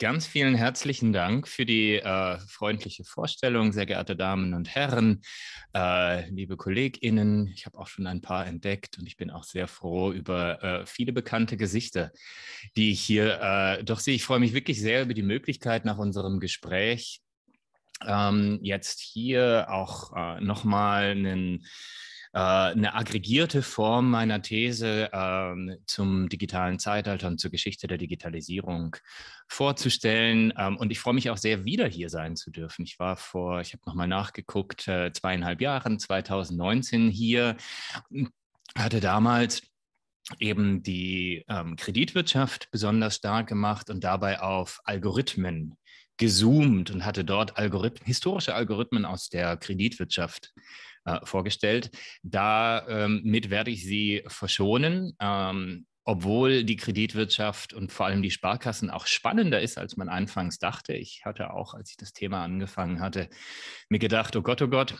Ganz vielen herzlichen Dank für die äh, freundliche Vorstellung, sehr geehrte Damen und Herren, äh, liebe KollegInnen. Ich habe auch schon ein paar entdeckt und ich bin auch sehr froh über äh, viele bekannte Gesichter, die ich hier äh, doch sehe. Ich freue mich wirklich sehr über die Möglichkeit, nach unserem Gespräch ähm, jetzt hier auch äh, nochmal einen äh, eine aggregierte Form meiner These ähm, zum digitalen Zeitalter und zur Geschichte der Digitalisierung vorzustellen. Ähm, und ich freue mich auch sehr, wieder hier sein zu dürfen. Ich war vor, ich habe nochmal nachgeguckt, äh, zweieinhalb Jahren, 2019 hier, hatte damals eben die ähm, Kreditwirtschaft besonders stark gemacht und dabei auf Algorithmen gezoomt und hatte dort Algorithmen, historische Algorithmen aus der Kreditwirtschaft äh, vorgestellt. Damit ähm, werde ich Sie verschonen. Ähm, obwohl die Kreditwirtschaft und vor allem die Sparkassen auch spannender ist, als man anfangs dachte. Ich hatte auch, als ich das Thema angefangen hatte, mir gedacht, oh Gott, oh Gott.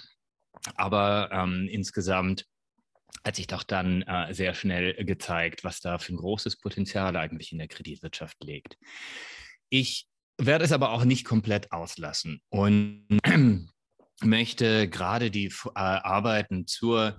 Aber ähm, insgesamt hat sich doch dann äh, sehr schnell gezeigt, was da für ein großes Potenzial eigentlich in der Kreditwirtschaft liegt. Ich werde es aber auch nicht komplett auslassen und möchte gerade die äh, Arbeiten zur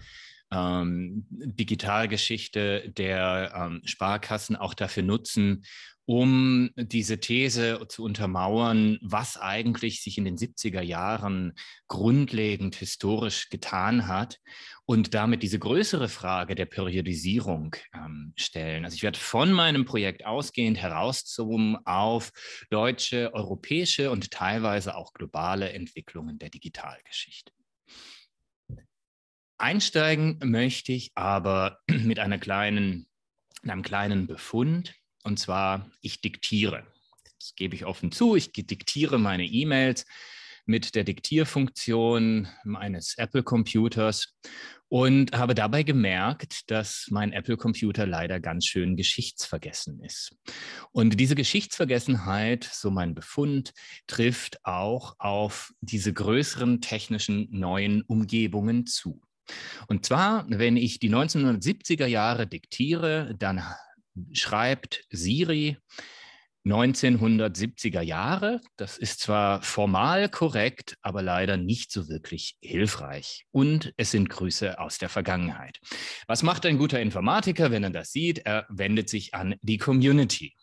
ähm, Digitalgeschichte der ähm, Sparkassen auch dafür nutzen, um diese These zu untermauern, was eigentlich sich in den 70er Jahren grundlegend historisch getan hat und damit diese größere Frage der Periodisierung ähm, stellen. Also ich werde von meinem Projekt ausgehend herauszoomen auf deutsche, europäische und teilweise auch globale Entwicklungen der Digitalgeschichte. Einsteigen möchte ich aber mit einer kleinen, einem kleinen Befund. Und zwar, ich diktiere. Das gebe ich offen zu. Ich diktiere meine E-Mails mit der Diktierfunktion meines Apple-Computers und habe dabei gemerkt, dass mein Apple-Computer leider ganz schön geschichtsvergessen ist. Und diese Geschichtsvergessenheit, so mein Befund, trifft auch auf diese größeren technischen neuen Umgebungen zu. Und zwar, wenn ich die 1970er Jahre diktiere, dann schreibt Siri 1970er Jahre. Das ist zwar formal korrekt, aber leider nicht so wirklich hilfreich. Und es sind Grüße aus der Vergangenheit. Was macht ein guter Informatiker, wenn er das sieht? Er wendet sich an die Community.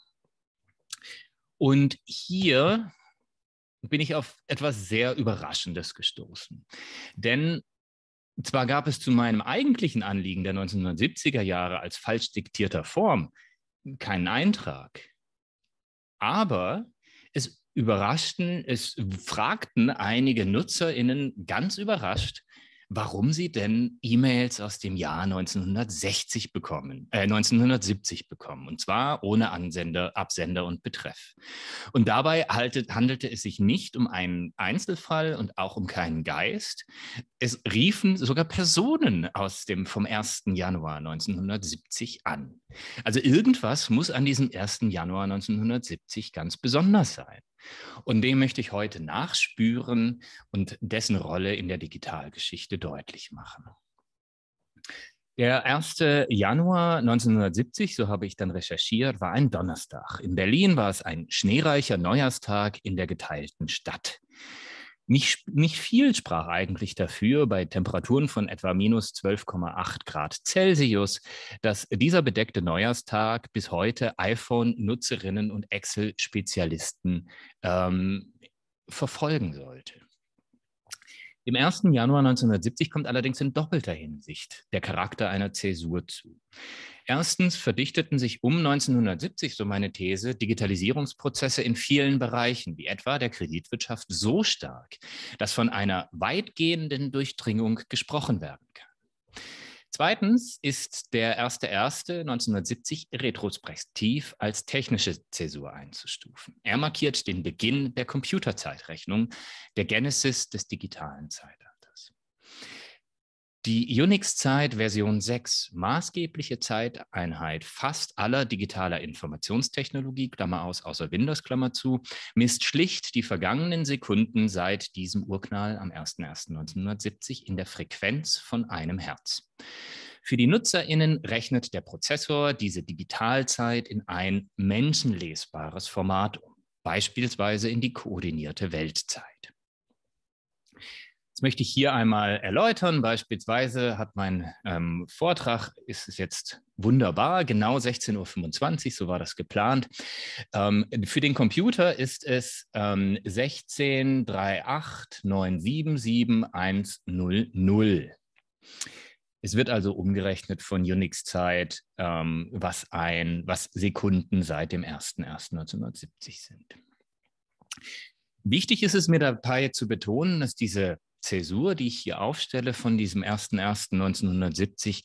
Und hier bin ich auf etwas sehr Überraschendes gestoßen. Denn zwar gab es zu meinem eigentlichen Anliegen der 1970er Jahre als falsch diktierter Form keinen Eintrag, aber es überraschten, es fragten einige NutzerInnen ganz überrascht, warum sie denn E-Mails aus dem Jahr 1960 bekommen, äh, 1970 bekommen, und zwar ohne Ansender, Absender und Betreff. Und dabei haltet, handelte es sich nicht um einen Einzelfall und auch um keinen Geist. Es riefen sogar Personen aus dem vom 1. Januar 1970 an. Also irgendwas muss an diesem 1. Januar 1970 ganz besonders sein. Und dem möchte ich heute nachspüren und dessen Rolle in der Digitalgeschichte deutlich machen. Der 1. Januar 1970, so habe ich dann recherchiert, war ein Donnerstag. In Berlin war es ein schneereicher Neujahrstag in der geteilten Stadt. Nicht, nicht viel sprach eigentlich dafür, bei Temperaturen von etwa minus 12,8 Grad Celsius, dass dieser bedeckte Neujahrstag bis heute iPhone-Nutzerinnen und Excel-Spezialisten ähm, verfolgen sollte. Im 1. Januar 1970 kommt allerdings in doppelter Hinsicht der Charakter einer Zäsur zu. Erstens verdichteten sich um 1970, so meine These, Digitalisierungsprozesse in vielen Bereichen, wie etwa der Kreditwirtschaft, so stark, dass von einer weitgehenden Durchdringung gesprochen werden kann. Zweitens ist der 1.1.1970 retrospektiv als technische Zäsur einzustufen. Er markiert den Beginn der Computerzeitrechnung, der Genesis des digitalen Zeitalters. Die Unix-Zeit Version 6, maßgebliche Zeiteinheit fast aller digitaler Informationstechnologie, Klammer aus, außer Windows, Klammer zu, misst schlicht die vergangenen Sekunden seit diesem Urknall am 01.01.1970 in der Frequenz von einem Herz. Für die NutzerInnen rechnet der Prozessor diese Digitalzeit in ein menschenlesbares Format um, beispielsweise in die koordinierte Weltzeit möchte ich hier einmal erläutern. Beispielsweise hat mein ähm, Vortrag, ist es jetzt wunderbar, genau 16.25 Uhr, so war das geplant. Ähm, für den Computer ist es ähm, 1638977100. Es wird also umgerechnet von Unix-Zeit, ähm, was, was Sekunden seit dem 01.01.1970 sind. Wichtig ist es mir dabei zu betonen, dass diese Zäsur, die ich hier aufstelle von diesem 01.01.1970,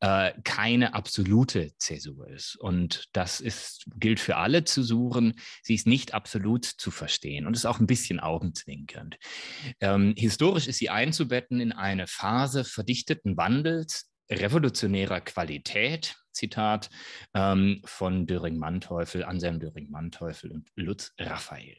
äh, keine absolute Zäsur ist. Und das ist, gilt für alle zu suchen. Sie ist nicht absolut zu verstehen und ist auch ein bisschen augenzwinkernd. Ähm, historisch ist sie einzubetten in eine Phase verdichteten Wandels, revolutionärer Qualität, Zitat ähm, von Döring-Manteuffel, Anselm Döring-Manteuffel und Lutz Raphael.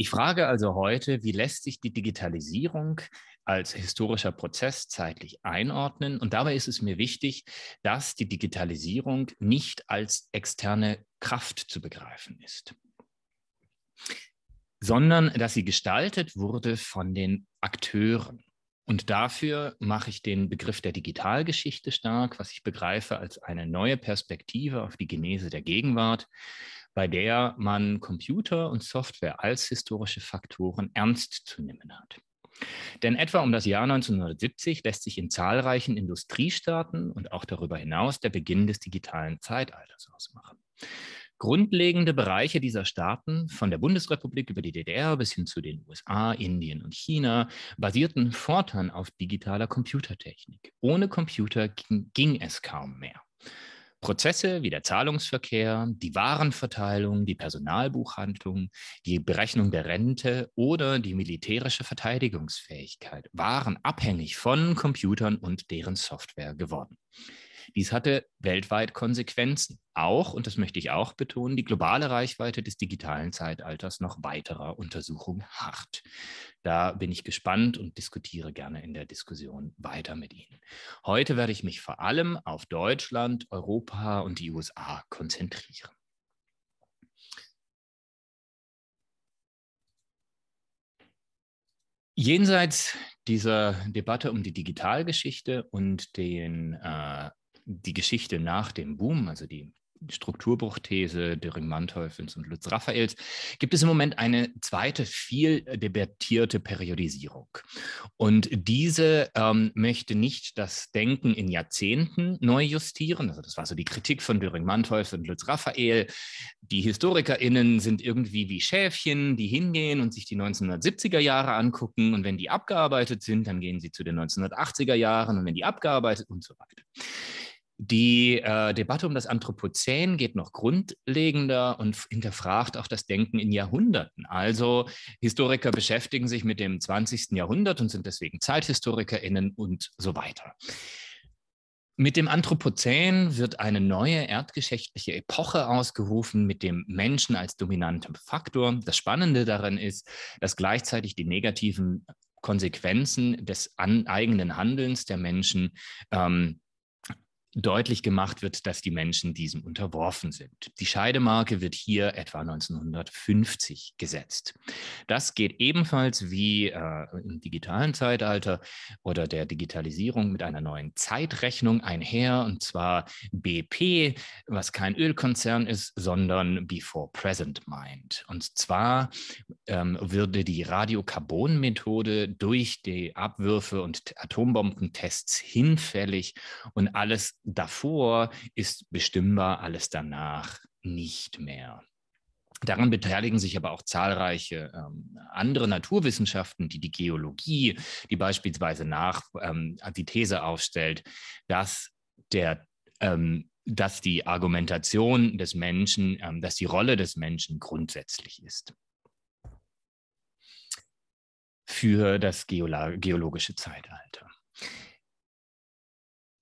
Ich frage also heute, wie lässt sich die Digitalisierung als historischer Prozess zeitlich einordnen? Und dabei ist es mir wichtig, dass die Digitalisierung nicht als externe Kraft zu begreifen ist, sondern dass sie gestaltet wurde von den Akteuren. Und dafür mache ich den Begriff der Digitalgeschichte stark, was ich begreife als eine neue Perspektive auf die Genese der Gegenwart, bei der man Computer und Software als historische Faktoren ernst zu nehmen hat. Denn etwa um das Jahr 1970 lässt sich in zahlreichen Industriestaaten und auch darüber hinaus der Beginn des digitalen Zeitalters ausmachen. Grundlegende Bereiche dieser Staaten, von der Bundesrepublik über die DDR bis hin zu den USA, Indien und China, basierten fortan auf digitaler Computertechnik. Ohne Computer ging, es kaum mehr. Prozesse wie der Zahlungsverkehr, die Warenverteilung, die Personalbuchhandlung, die Berechnung der Rente oder die militärische Verteidigungsfähigkeit waren abhängig von Computern und deren Software geworden. Dies hatte weltweit Konsequenzen. Auch, und das möchte ich auch betonen, die globale Reichweite des digitalen Zeitalters noch weiterer Untersuchung hart. Da bin ich gespannt und diskutiere gerne in der Diskussion weiter mit Ihnen. Heute werde ich mich vor allem auf Deutschland, Europa und die USA konzentrieren. Jenseits dieser Debatte um die Digitalgeschichte und den äh, die Geschichte nach dem Boom, also die Strukturbruchthese Döring-Manteuffels und Lutz-Raphaels, gibt es im Moment eine zweite, viel debattierte Periodisierung. Und diese ähm, möchte nicht das Denken in Jahrzehnten neu justieren. Also das war so die Kritik von Döring-Manteuffels und Lutz-Raphael. Die HistorikerInnen sind irgendwie wie Schäfchen, die hingehen und sich die 1970er Jahre angucken. Und wenn die abgearbeitet sind, dann gehen sie zu den 1980er Jahren. Und wenn die abgearbeitet und so weiter. Die äh, Debatte um das Anthropozän geht noch grundlegender und hinterfragt auch das Denken in Jahrhunderten. Also Historiker beschäftigen sich mit dem 20. Jahrhundert und sind deswegen Zeithistorikerinnen und so weiter. Mit dem Anthropozän wird eine neue erdgeschichtliche Epoche ausgerufen mit dem Menschen als dominantem Faktor. Das Spannende daran ist, dass gleichzeitig die negativen Konsequenzen des eigenen Handelns der Menschen ähm, deutlich gemacht wird, dass die Menschen diesem unterworfen sind. Die Scheidemarke wird hier etwa 1950 gesetzt. Das geht ebenfalls wie äh, im digitalen Zeitalter oder der Digitalisierung mit einer neuen Zeitrechnung einher, und zwar BP, was kein Ölkonzern ist, sondern Before Present Mind. Und zwar ähm, würde die Radiokarbon-Methode durch die Abwürfe und Atombombentests hinfällig und alles davor ist bestimmbar, alles danach nicht mehr. Daran beteiligen sich aber auch zahlreiche ähm, andere Naturwissenschaften, die die Geologie, die beispielsweise nach ähm, die These aufstellt, dass der ähm, dass die Argumentation des Menschen, ähm, dass die Rolle des Menschen grundsätzlich ist für das Geolo geologische Zeitalter.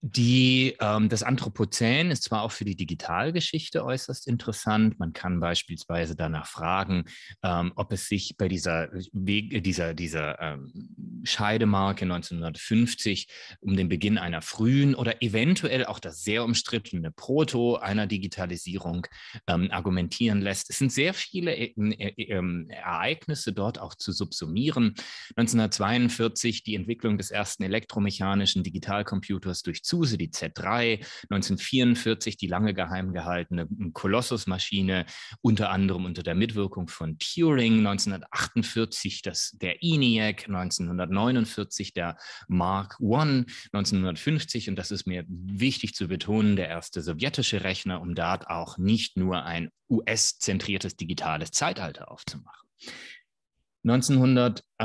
Die, ähm, das Anthropozän ist zwar auch für die Digitalgeschichte äußerst interessant. Man kann beispielsweise danach fragen, ähm, ob es sich bei dieser, äh, dieser, dieser ähm, Scheidemarke 1950 um den Beginn einer frühen oder eventuell auch das sehr umstrittene Proto einer Digitalisierung ähm, argumentieren lässt. Es sind sehr viele äh, äh, äh ähm, Ereignisse dort auch zu subsumieren. 1942 die Entwicklung des ersten elektromechanischen Digitalcomputers durch Zuse, die Z3, 1944 die lange geheim gehaltene Kolossusmaschine, unter anderem unter der Mitwirkung von Turing, 1948 das, der ENIAC, 1949 der Mark I, 1950, und das ist mir wichtig zu betonen, der erste sowjetische Rechner, um dort auch nicht nur ein US-zentriertes digitales Zeitalter aufzumachen. 1946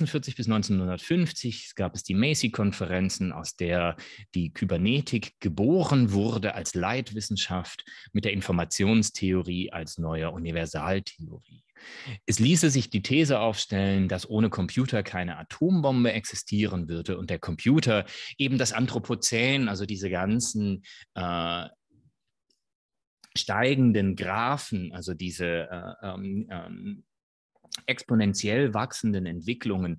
ähm, bis 1950 gab es die Macy-Konferenzen, aus der die Kybernetik geboren wurde als Leitwissenschaft mit der Informationstheorie als neuer Universaltheorie. Es ließe sich die These aufstellen, dass ohne Computer keine Atombombe existieren würde und der Computer eben das Anthropozän, also diese ganzen äh, steigenden Graphen, also diese äh, ähm, ähm exponentiell wachsenden Entwicklungen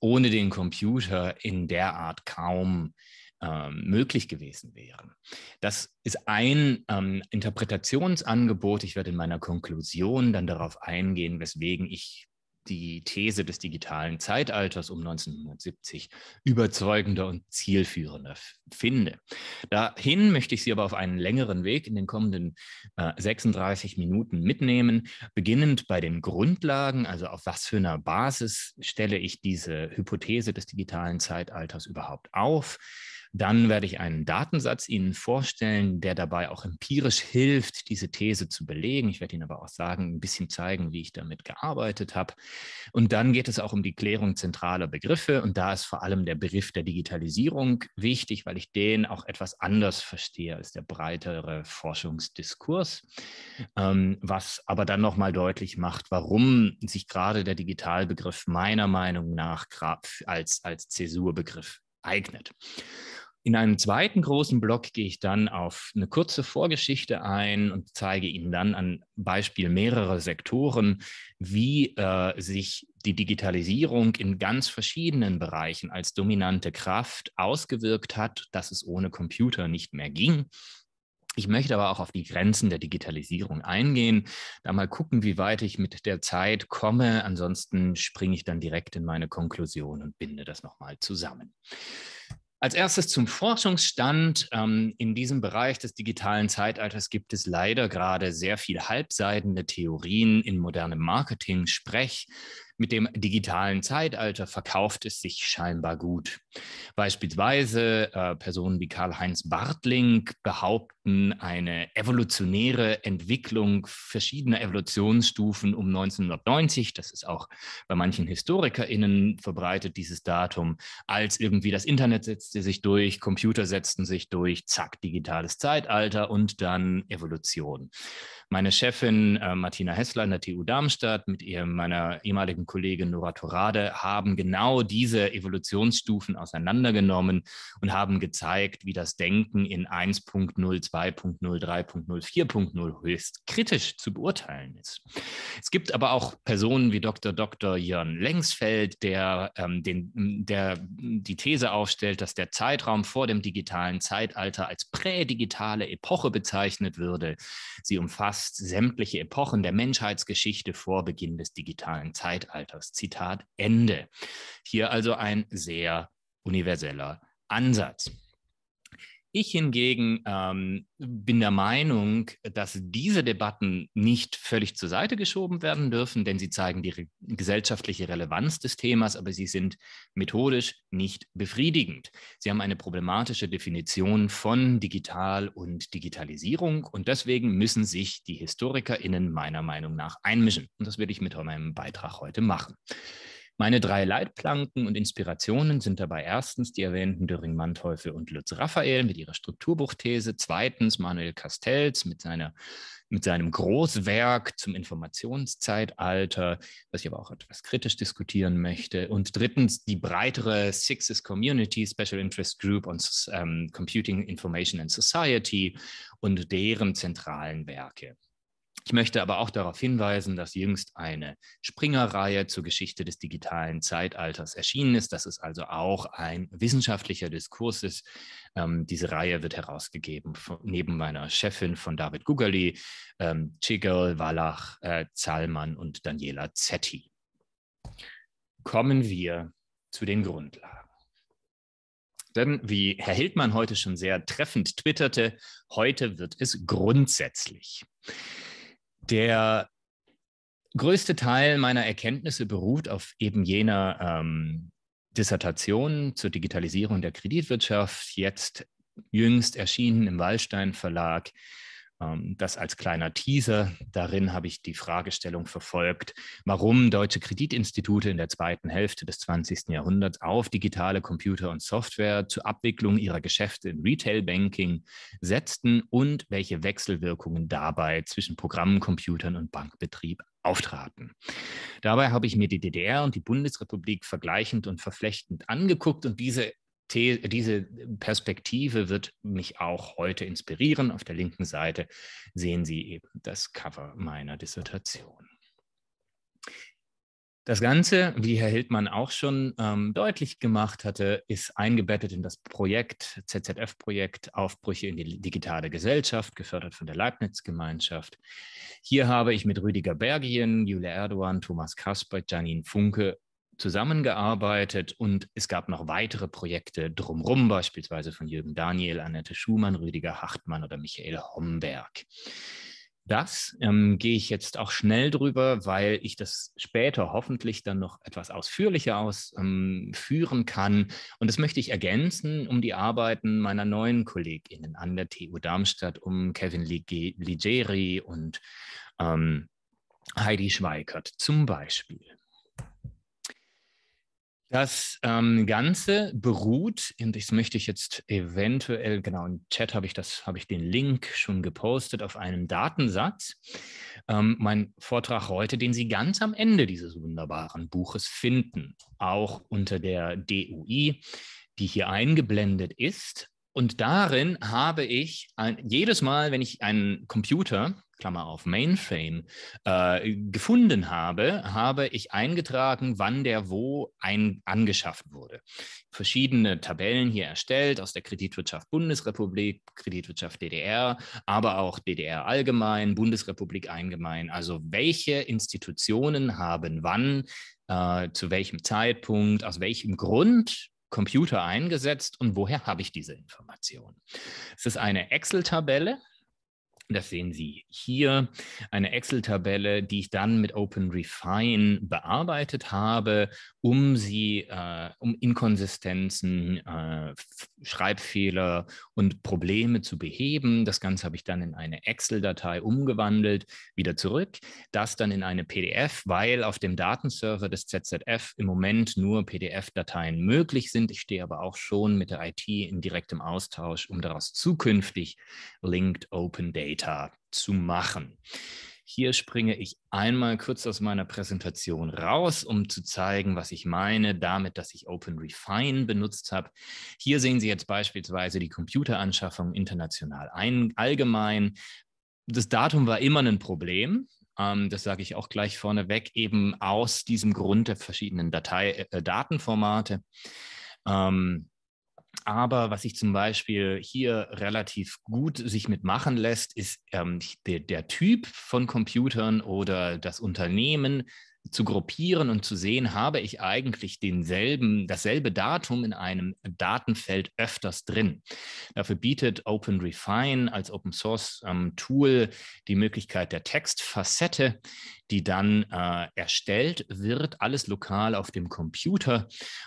ohne den Computer in der Art kaum ähm, möglich gewesen wären. Das ist ein ähm, Interpretationsangebot. Ich werde in meiner Konklusion dann darauf eingehen, weswegen ich die These des digitalen Zeitalters um 1970 überzeugender und zielführender finde. Dahin möchte ich Sie aber auf einen längeren Weg in den kommenden äh, 36 Minuten mitnehmen, beginnend bei den Grundlagen, also auf was für einer Basis stelle ich diese Hypothese des digitalen Zeitalters überhaupt auf dann werde ich einen Datensatz Ihnen vorstellen, der dabei auch empirisch hilft, diese These zu belegen. Ich werde Ihnen aber auch sagen, ein bisschen zeigen, wie ich damit gearbeitet habe. Und dann geht es auch um die Klärung zentraler Begriffe. Und da ist vor allem der Begriff der Digitalisierung wichtig, weil ich den auch etwas anders verstehe als der breitere Forschungsdiskurs, ähm, was aber dann nochmal deutlich macht, warum sich gerade der Digitalbegriff meiner Meinung nach als, als Zäsurbegriff eignet. In einem zweiten großen Block gehe ich dann auf eine kurze Vorgeschichte ein und zeige Ihnen dann an Beispiel mehrerer Sektoren, wie äh, sich die Digitalisierung in ganz verschiedenen Bereichen als dominante Kraft ausgewirkt hat, dass es ohne Computer nicht mehr ging. Ich möchte aber auch auf die Grenzen der Digitalisierung eingehen, da mal gucken, wie weit ich mit der Zeit komme. Ansonsten springe ich dann direkt in meine Konklusion und binde das nochmal zusammen. Als erstes zum Forschungsstand. Ähm, in diesem Bereich des digitalen Zeitalters gibt es leider gerade sehr viel halbseitende Theorien in modernem Marketing, Sprech, mit dem digitalen Zeitalter verkauft es sich scheinbar gut. Beispielsweise äh, Personen wie Karl-Heinz Bartling behaupten, eine evolutionäre Entwicklung verschiedener Evolutionsstufen um 1990, das ist auch bei manchen HistorikerInnen verbreitet, dieses Datum, als irgendwie das Internet setzte sich durch, Computer setzten sich durch, zack, digitales Zeitalter und dann Evolution. Meine Chefin äh, Martina Hessler in der TU Darmstadt mit ihrem, meiner ehemaligen Kollegin Nora Torade haben genau diese Evolutionsstufen auseinandergenommen und haben gezeigt, wie das Denken in 1.0, 2.0, 3.0, 4.0 höchst kritisch zu beurteilen ist. Es gibt aber auch Personen wie Dr. Dr. Jörn Lengsfeld, der, ähm, den, der die These aufstellt, dass der Zeitraum vor dem digitalen Zeitalter als prädigitale Epoche bezeichnet würde. Sie umfasst sämtliche Epochen der Menschheitsgeschichte vor Beginn des digitalen Zeitalters. Zeitalters. Zitat Ende. Hier also ein sehr universeller Ansatz. Ich hingegen ähm, bin der Meinung, dass diese Debatten nicht völlig zur Seite geschoben werden dürfen, denn sie zeigen die re gesellschaftliche Relevanz des Themas, aber sie sind methodisch nicht befriedigend. Sie haben eine problematische Definition von Digital und Digitalisierung und deswegen müssen sich die HistorikerInnen meiner Meinung nach einmischen. Und das will ich mit meinem Beitrag heute machen. Meine drei Leitplanken und Inspirationen sind dabei erstens die erwähnten Döring-Manteuffel und Lutz Raphael mit ihrer Strukturbuchthese, zweitens Manuel Castells mit, seiner, mit seinem Großwerk zum Informationszeitalter, was ich aber auch etwas kritisch diskutieren möchte, und drittens die breitere Sixes Community Special Interest Group on um, ähm, Computing Information and Society und deren zentralen Werke. Ich möchte aber auch darauf hinweisen, dass jüngst eine Springer-Reihe zur Geschichte des digitalen Zeitalters erschienen ist, dass es also auch ein wissenschaftlicher Diskurs ist. Ähm, diese Reihe wird herausgegeben von, neben meiner Chefin von David Gugerli, ähm, Chigel, Wallach, äh, Zalman und Daniela Zetti. Kommen wir zu den Grundlagen. Denn wie Herr Hildmann heute schon sehr treffend twitterte, heute wird es grundsätzlich der größte Teil meiner Erkenntnisse beruht auf eben jener ähm, Dissertation zur Digitalisierung der Kreditwirtschaft, jetzt jüngst erschienen im Wallstein Verlag, ähm, das als kleiner Teaser. Darin habe ich die Fragestellung verfolgt, warum deutsche Kreditinstitute in der zweiten Hälfte des 20. Jahrhunderts auf digitale Computer und Software zur Abwicklung ihrer Geschäfte im Retail Banking setzten und welche Wechselwirkungen dabei zwischen Programmen, Computern und Bankbetrieb auftraten. Dabei habe ich mir die DDR und die Bundesrepublik vergleichend und verflechtend angeguckt und diese The diese Perspektive wird mich auch heute inspirieren. Auf der linken Seite sehen Sie eben das Cover meiner Dissertation. Das Ganze, wie Herr Hildmann auch schon ähm, deutlich gemacht hatte, ist eingebettet in das Projekt, ZZF-Projekt Aufbrüche in die digitale Gesellschaft, gefördert von der Leibniz-Gemeinschaft. Hier habe ich mit Rüdiger Bergien, Julia Erdogan, Thomas Kasper, Janine Funke zusammengearbeitet und es gab noch weitere Projekte drumherum, beispielsweise von Jürgen Daniel, Annette Schumann, Rüdiger Hartmann oder Michael Homberg. Das ähm, gehe ich jetzt auch schnell drüber, weil ich das später hoffentlich dann noch etwas ausführlicher ausführen ähm, kann. Und das möchte ich ergänzen um die Arbeiten meiner neuen KollegInnen an der TU Darmstadt, um Kevin Ligeri und ähm, Heidi Schweikert zum Beispiel. Das ähm, Ganze beruht, und das möchte ich jetzt eventuell, genau, im Chat habe ich das, habe ich den Link schon gepostet auf einem Datensatz. Ähm, mein Vortrag heute, den Sie ganz am Ende dieses wunderbaren Buches finden, auch unter der DUI, die hier eingeblendet ist. Und darin habe ich ein, jedes Mal, wenn ich einen Computer Klammer auf Mainframe, äh, gefunden habe, habe ich eingetragen, wann der wo ein, angeschafft wurde. Verschiedene Tabellen hier erstellt aus der Kreditwirtschaft Bundesrepublik, Kreditwirtschaft DDR, aber auch DDR allgemein, Bundesrepublik allgemein. Also welche Institutionen haben wann, äh, zu welchem Zeitpunkt, aus welchem Grund Computer eingesetzt und woher habe ich diese Informationen? Es ist eine Excel-Tabelle, das sehen Sie hier, eine Excel-Tabelle, die ich dann mit OpenRefine bearbeitet habe, um sie, äh, um Inkonsistenzen, äh, Schreibfehler und Probleme zu beheben. Das Ganze habe ich dann in eine Excel-Datei umgewandelt, wieder zurück, das dann in eine PDF, weil auf dem Datenserver des ZZF im Moment nur PDF-Dateien möglich sind. Ich stehe aber auch schon mit der IT in direktem Austausch, um daraus zukünftig Linked Open Data Meta zu machen. Hier springe ich einmal kurz aus meiner Präsentation raus, um zu zeigen, was ich meine damit, dass ich OpenRefine benutzt habe. Hier sehen Sie jetzt beispielsweise die Computeranschaffung international ein, allgemein. Das Datum war immer ein Problem ähm, das sage ich auch gleich vorneweg, eben aus diesem Grund der verschiedenen Datei, äh, Datenformate. Ähm, aber was sich zum Beispiel hier relativ gut sich mitmachen lässt, ist ähm, der, der Typ von Computern oder das Unternehmen, zu gruppieren und zu sehen, habe ich eigentlich denselben, dasselbe Datum in einem Datenfeld öfters drin. Dafür bietet OpenRefine als Open Source ähm, Tool die Möglichkeit der Textfacette, die dann äh, erstellt wird, alles lokal auf dem Computer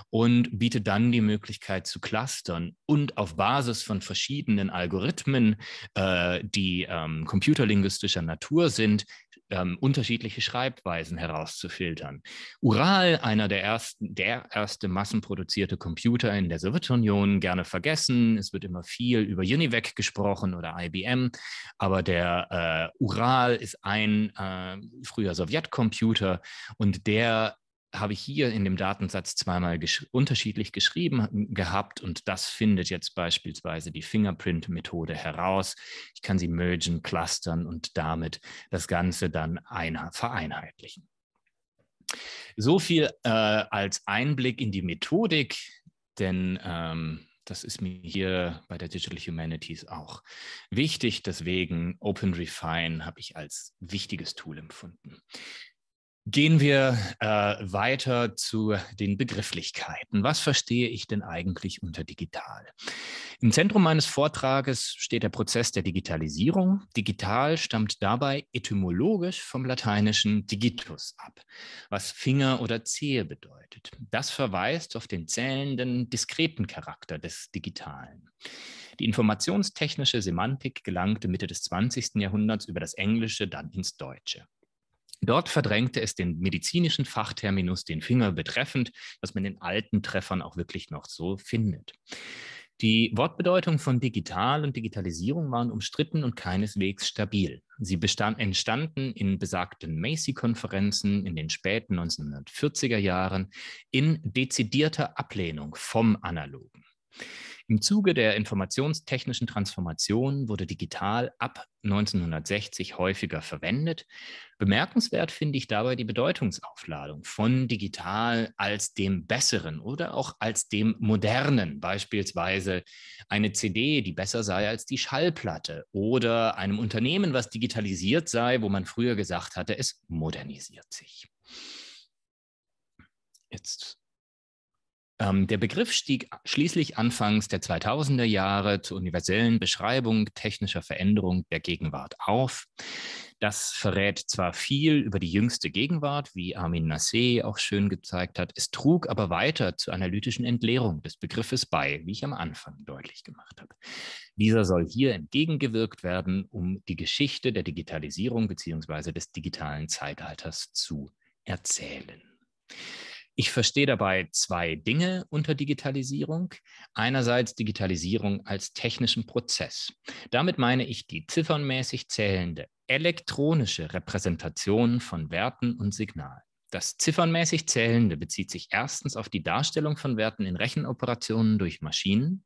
und bietet dann die Möglichkeit zu clustern und auf Basis von verschiedenen Algorithmen, äh, die ähm, computerlinguistischer Natur sind, ähm, unterschiedliche Schreibweisen herauszufiltern. Ural, einer der ersten, der erste massenproduzierte Computer in der Sowjetunion, gerne vergessen. Es wird immer viel über Univec gesprochen oder IBM, aber der äh, Ural ist ein äh, früher Sowjetcomputer und der habe ich hier in dem Datensatz zweimal gesch unterschiedlich geschrieben gehabt und das findet jetzt beispielsweise die Fingerprint-Methode heraus. Ich kann sie mergen, clustern und damit das Ganze dann vereinheitlichen. So viel äh, als Einblick in die Methodik, denn ähm, das ist mir hier bei der Digital Humanities auch wichtig. Deswegen OpenRefine habe ich als wichtiges Tool empfunden. Gehen wir äh, weiter zu den Begrifflichkeiten. Was verstehe ich denn eigentlich unter digital? Im Zentrum meines Vortrages steht der Prozess der Digitalisierung. Digital stammt dabei etymologisch vom lateinischen digitus ab, was Finger oder Zehe bedeutet. Das verweist auf den zählenden, diskreten Charakter des Digitalen. Die informationstechnische Semantik gelangte Mitte des 20. Jahrhunderts über das Englische dann ins Deutsche. Dort verdrängte es den medizinischen Fachterminus den Finger betreffend, was man in alten Treffern auch wirklich noch so findet. Die Wortbedeutung von digital und Digitalisierung waren umstritten und keineswegs stabil. Sie bestand, entstanden in besagten Macy-Konferenzen in den späten 1940er Jahren in dezidierter Ablehnung vom Analogen. Im Zuge der informationstechnischen Transformation wurde digital ab 1960 häufiger verwendet. Bemerkenswert finde ich dabei die Bedeutungsaufladung von digital als dem Besseren oder auch als dem Modernen, beispielsweise eine CD, die besser sei als die Schallplatte oder einem Unternehmen, was digitalisiert sei, wo man früher gesagt hatte, es modernisiert sich. Jetzt ähm, der Begriff stieg schließlich anfangs der 2000er Jahre zur universellen Beschreibung technischer Veränderung der Gegenwart auf. Das verrät zwar viel über die jüngste Gegenwart, wie Armin Nassé auch schön gezeigt hat, es trug aber weiter zur analytischen Entleerung des Begriffes bei, wie ich am Anfang deutlich gemacht habe. Dieser soll hier entgegengewirkt werden, um die Geschichte der Digitalisierung bzw. des digitalen Zeitalters zu erzählen. Ich verstehe dabei zwei Dinge unter Digitalisierung. Einerseits Digitalisierung als technischen Prozess. Damit meine ich die ziffernmäßig zählende elektronische Repräsentation von Werten und Signalen. Das ziffernmäßig Zählende bezieht sich erstens auf die Darstellung von Werten in Rechenoperationen durch Maschinen,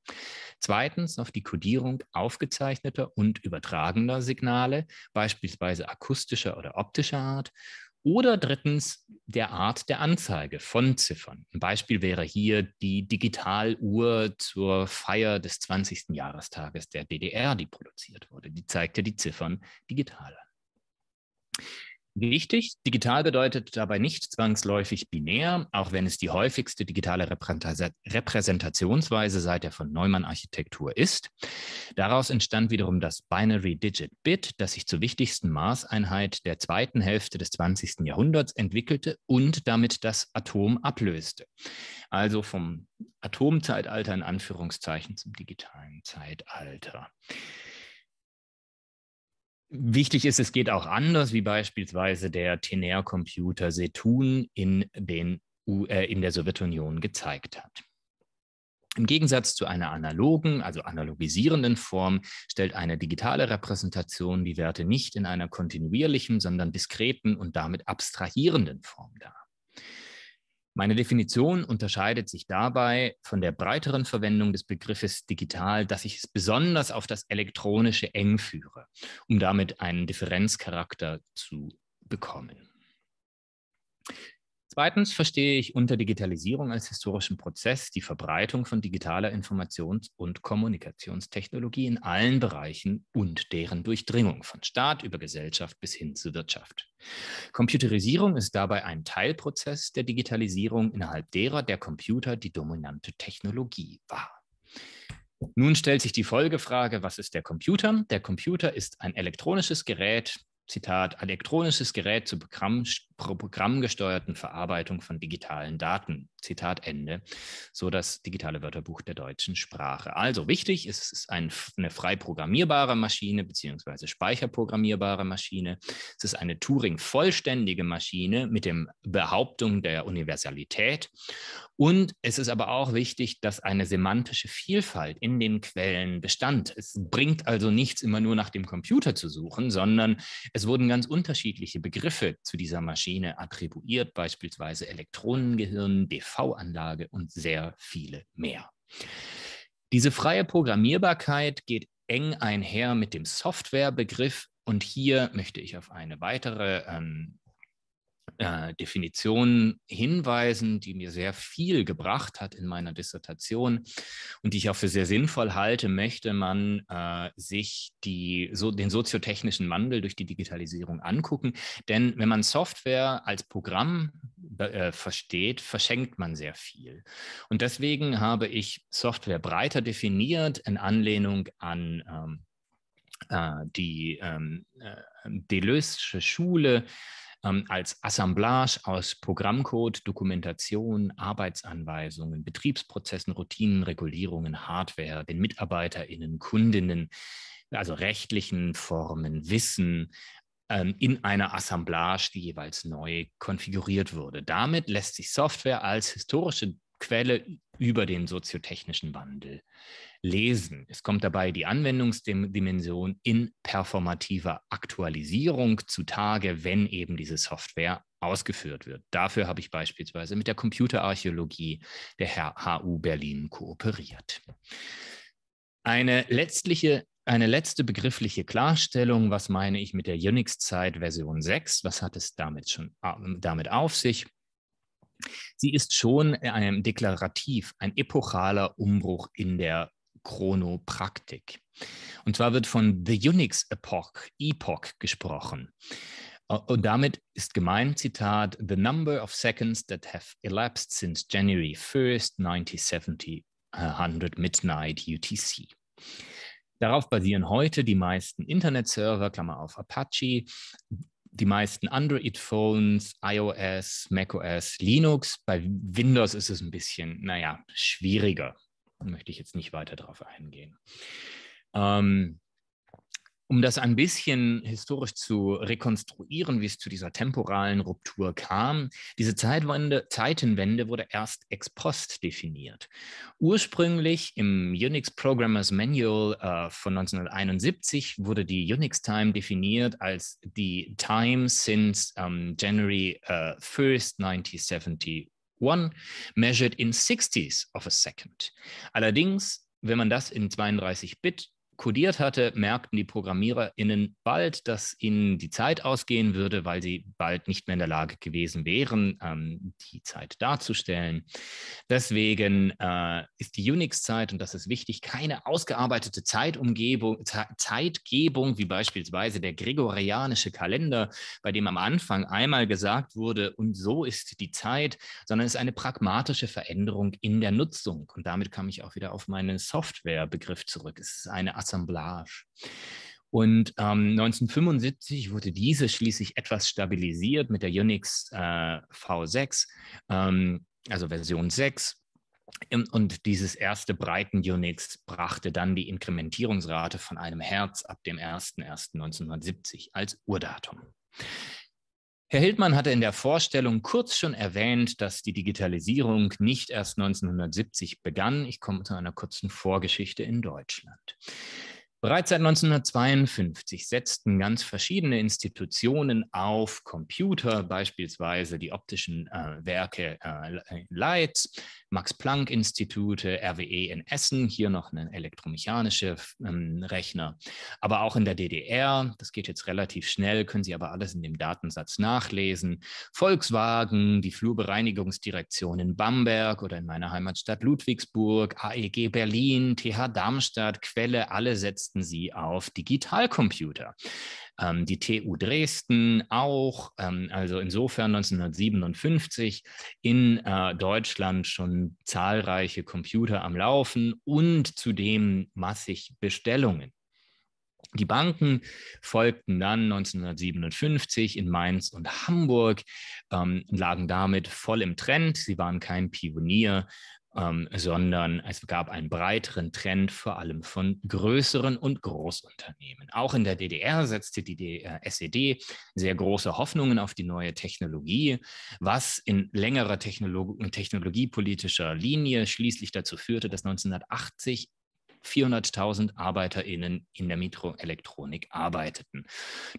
zweitens auf die Kodierung aufgezeichneter und übertragener Signale, beispielsweise akustischer oder optischer Art, oder drittens der Art der Anzeige von Ziffern. Ein Beispiel wäre hier die Digitaluhr zur Feier des 20. Jahrestages der DDR, die produziert wurde. Die zeigte die Ziffern digital an. Wichtig, digital bedeutet dabei nicht zwangsläufig binär, auch wenn es die häufigste digitale Repräsentationsweise seit der von Neumann Architektur ist. Daraus entstand wiederum das Binary Digit Bit, das sich zur wichtigsten Maßeinheit der zweiten Hälfte des 20. Jahrhunderts entwickelte und damit das Atom ablöste. Also vom Atomzeitalter in Anführungszeichen zum digitalen Zeitalter. Wichtig ist, es geht auch anders, wie beispielsweise der Tener-Computer Setun in, den, äh, in der Sowjetunion gezeigt hat. Im Gegensatz zu einer analogen, also analogisierenden Form stellt eine digitale Repräsentation die Werte nicht in einer kontinuierlichen, sondern diskreten und damit abstrahierenden Form dar. Meine Definition unterscheidet sich dabei von der breiteren Verwendung des Begriffes digital, dass ich es besonders auf das elektronische eng führe, um damit einen Differenzcharakter zu bekommen. Zweitens verstehe ich unter Digitalisierung als historischen Prozess die Verbreitung von digitaler Informations- und Kommunikationstechnologie in allen Bereichen und deren Durchdringung von Staat über Gesellschaft bis hin zu Wirtschaft. Computerisierung ist dabei ein Teilprozess der Digitalisierung, innerhalb derer der Computer die dominante Technologie war. Nun stellt sich die Folgefrage, was ist der Computer? Der Computer ist ein elektronisches Gerät, Zitat, elektronisches Gerät zur programmgesteuerten Verarbeitung von digitalen Daten. Zitat Ende. So das digitale Wörterbuch der deutschen Sprache. Also wichtig, es ist ein, eine frei programmierbare Maschine beziehungsweise speicherprogrammierbare Maschine. Es ist eine Turing-vollständige Maschine mit der Behauptung der Universalität. Und es ist aber auch wichtig, dass eine semantische Vielfalt in den Quellen bestand. Es bringt also nichts, immer nur nach dem Computer zu suchen, sondern es wurden ganz unterschiedliche Begriffe zu dieser Maschine Maschine attribuiert, beispielsweise Elektronengehirn, DV-Anlage und sehr viele mehr. Diese freie Programmierbarkeit geht eng einher mit dem Softwarebegriff und hier möchte ich auf eine weitere ähm, äh, Definition hinweisen, die mir sehr viel gebracht hat in meiner Dissertation und die ich auch für sehr sinnvoll halte, möchte man äh, sich die, so, den soziotechnischen Wandel durch die Digitalisierung angucken. Denn wenn man Software als Programm äh, versteht, verschenkt man sehr viel. Und deswegen habe ich Software breiter definiert in Anlehnung an ähm, äh, die ähm, äh, Deleuze'sche Schule, ähm, als Assemblage aus Programmcode, Dokumentation, Arbeitsanweisungen, Betriebsprozessen, Routinen, Regulierungen, Hardware, den MitarbeiterInnen, Kundinnen, also rechtlichen Formen, Wissen, ähm, in einer Assemblage, die jeweils neu konfiguriert wurde. Damit lässt sich Software als historische Quelle über den soziotechnischen Wandel lesen. Es kommt dabei die Anwendungsdimension in performativer Aktualisierung zutage, wenn eben diese Software ausgeführt wird. Dafür habe ich beispielsweise mit der Computerarchäologie der HU Berlin kooperiert. Eine letztliche eine letzte begriffliche Klarstellung. Was meine ich mit der Unix-Zeit Version 6? Was hat es damit schon äh, damit auf sich? Sie ist schon ähm, deklarativ ein epochaler Umbruch in der Chronopraktik. Und zwar wird von The Unix Epoch, Epoch gesprochen. Äh, und damit ist gemeint, Zitat, The number of seconds that have elapsed since January 1st, 1970, 100 Midnight UTC. Darauf basieren heute die meisten Internetserver, Klammer auf Apache, die meisten Android-Phones, iOS, macOS, Linux. Bei Windows ist es ein bisschen, naja, schwieriger. Da möchte ich jetzt nicht weiter darauf eingehen. Ähm, um das ein bisschen historisch zu rekonstruieren, wie es zu dieser temporalen Ruptur kam, diese Zeitwende, Zeitenwende wurde erst ex post definiert. Ursprünglich im Unix Programmers Manual äh, von 1971 wurde die Unix Time definiert als die Time since um, ähm, January uh, 1st 1971. measured in 60s of a second. Allerdings wenn man das in 32-Bit codiert hatte, merkten die ProgrammiererInnen bald, dass ihnen die Zeit ausgehen würde, weil sie bald nicht mehr in der Lage gewesen wären, ähm, die Zeit darzustellen. Deswegen äh, ist die Unix-Zeit, und das ist wichtig, keine ausgearbeitete Zeitumgebung, Z Zeitgebung, wie beispielsweise der gregorianische Kalender, bei dem am Anfang einmal gesagt wurde, und so ist die Zeit, sondern es ist eine pragmatische Veränderung in der Nutzung. Und damit kam ich auch wieder auf meinen Softwarebegriff zurück. Es ist eine Assemblage. Und ähm, 1975 wurde diese schließlich etwas stabilisiert mit der Unix äh, V6, ähm, also Version 6. Ähm, und dieses erste breiten Unix brachte dann die Inkrementierungsrate von einem Herz ab dem 01.01.1970 als Urdatum. Herr Hildmann hatte in der Vorstellung kurz schon erwähnt, dass die Digitalisierung nicht erst 1970 begann. Ich komme zu einer kurzen Vorgeschichte in Deutschland. Bereits seit 1952 setzten ganz verschiedene Institutionen auf Computer, beispielsweise die optischen äh, Werke äh, Leitz, äh, Max-Planck-Institute, RWE in Essen, hier noch eine elektromechanische ähm, Rechner. Aber auch in der DDR, das geht jetzt relativ schnell, können Sie aber alles in dem Datensatz nachlesen. Volkswagen, die Flurbereinigungsdirektion in Bamberg oder in meiner Heimatstadt Ludwigsburg, AEG Berlin, TH Darmstadt, Quelle, alle setzten sie auf Digitalcomputer ähm, die TU Dresden auch, ähm, also insofern 1957 in äh, Deutschland schon zahlreiche Computer am Laufen und zudem massig Bestellungen. Die Banken folgten dann 1957 in Mainz und Hamburg, ähm, lagen damit voll im Trend. Sie waren kein Pionier, ähm, sondern es gab einen breiteren Trend, vor allem von größeren und Großunternehmen. Auch in der DDR setzte die SED e sehr große Hoffnungen auf die neue Technologie, was in längerer Technolog technologiepolitischer Linie schließlich dazu führte, dass 1980 400.000 ArbeiterInnen in der Mikroelektronik arbeiteten.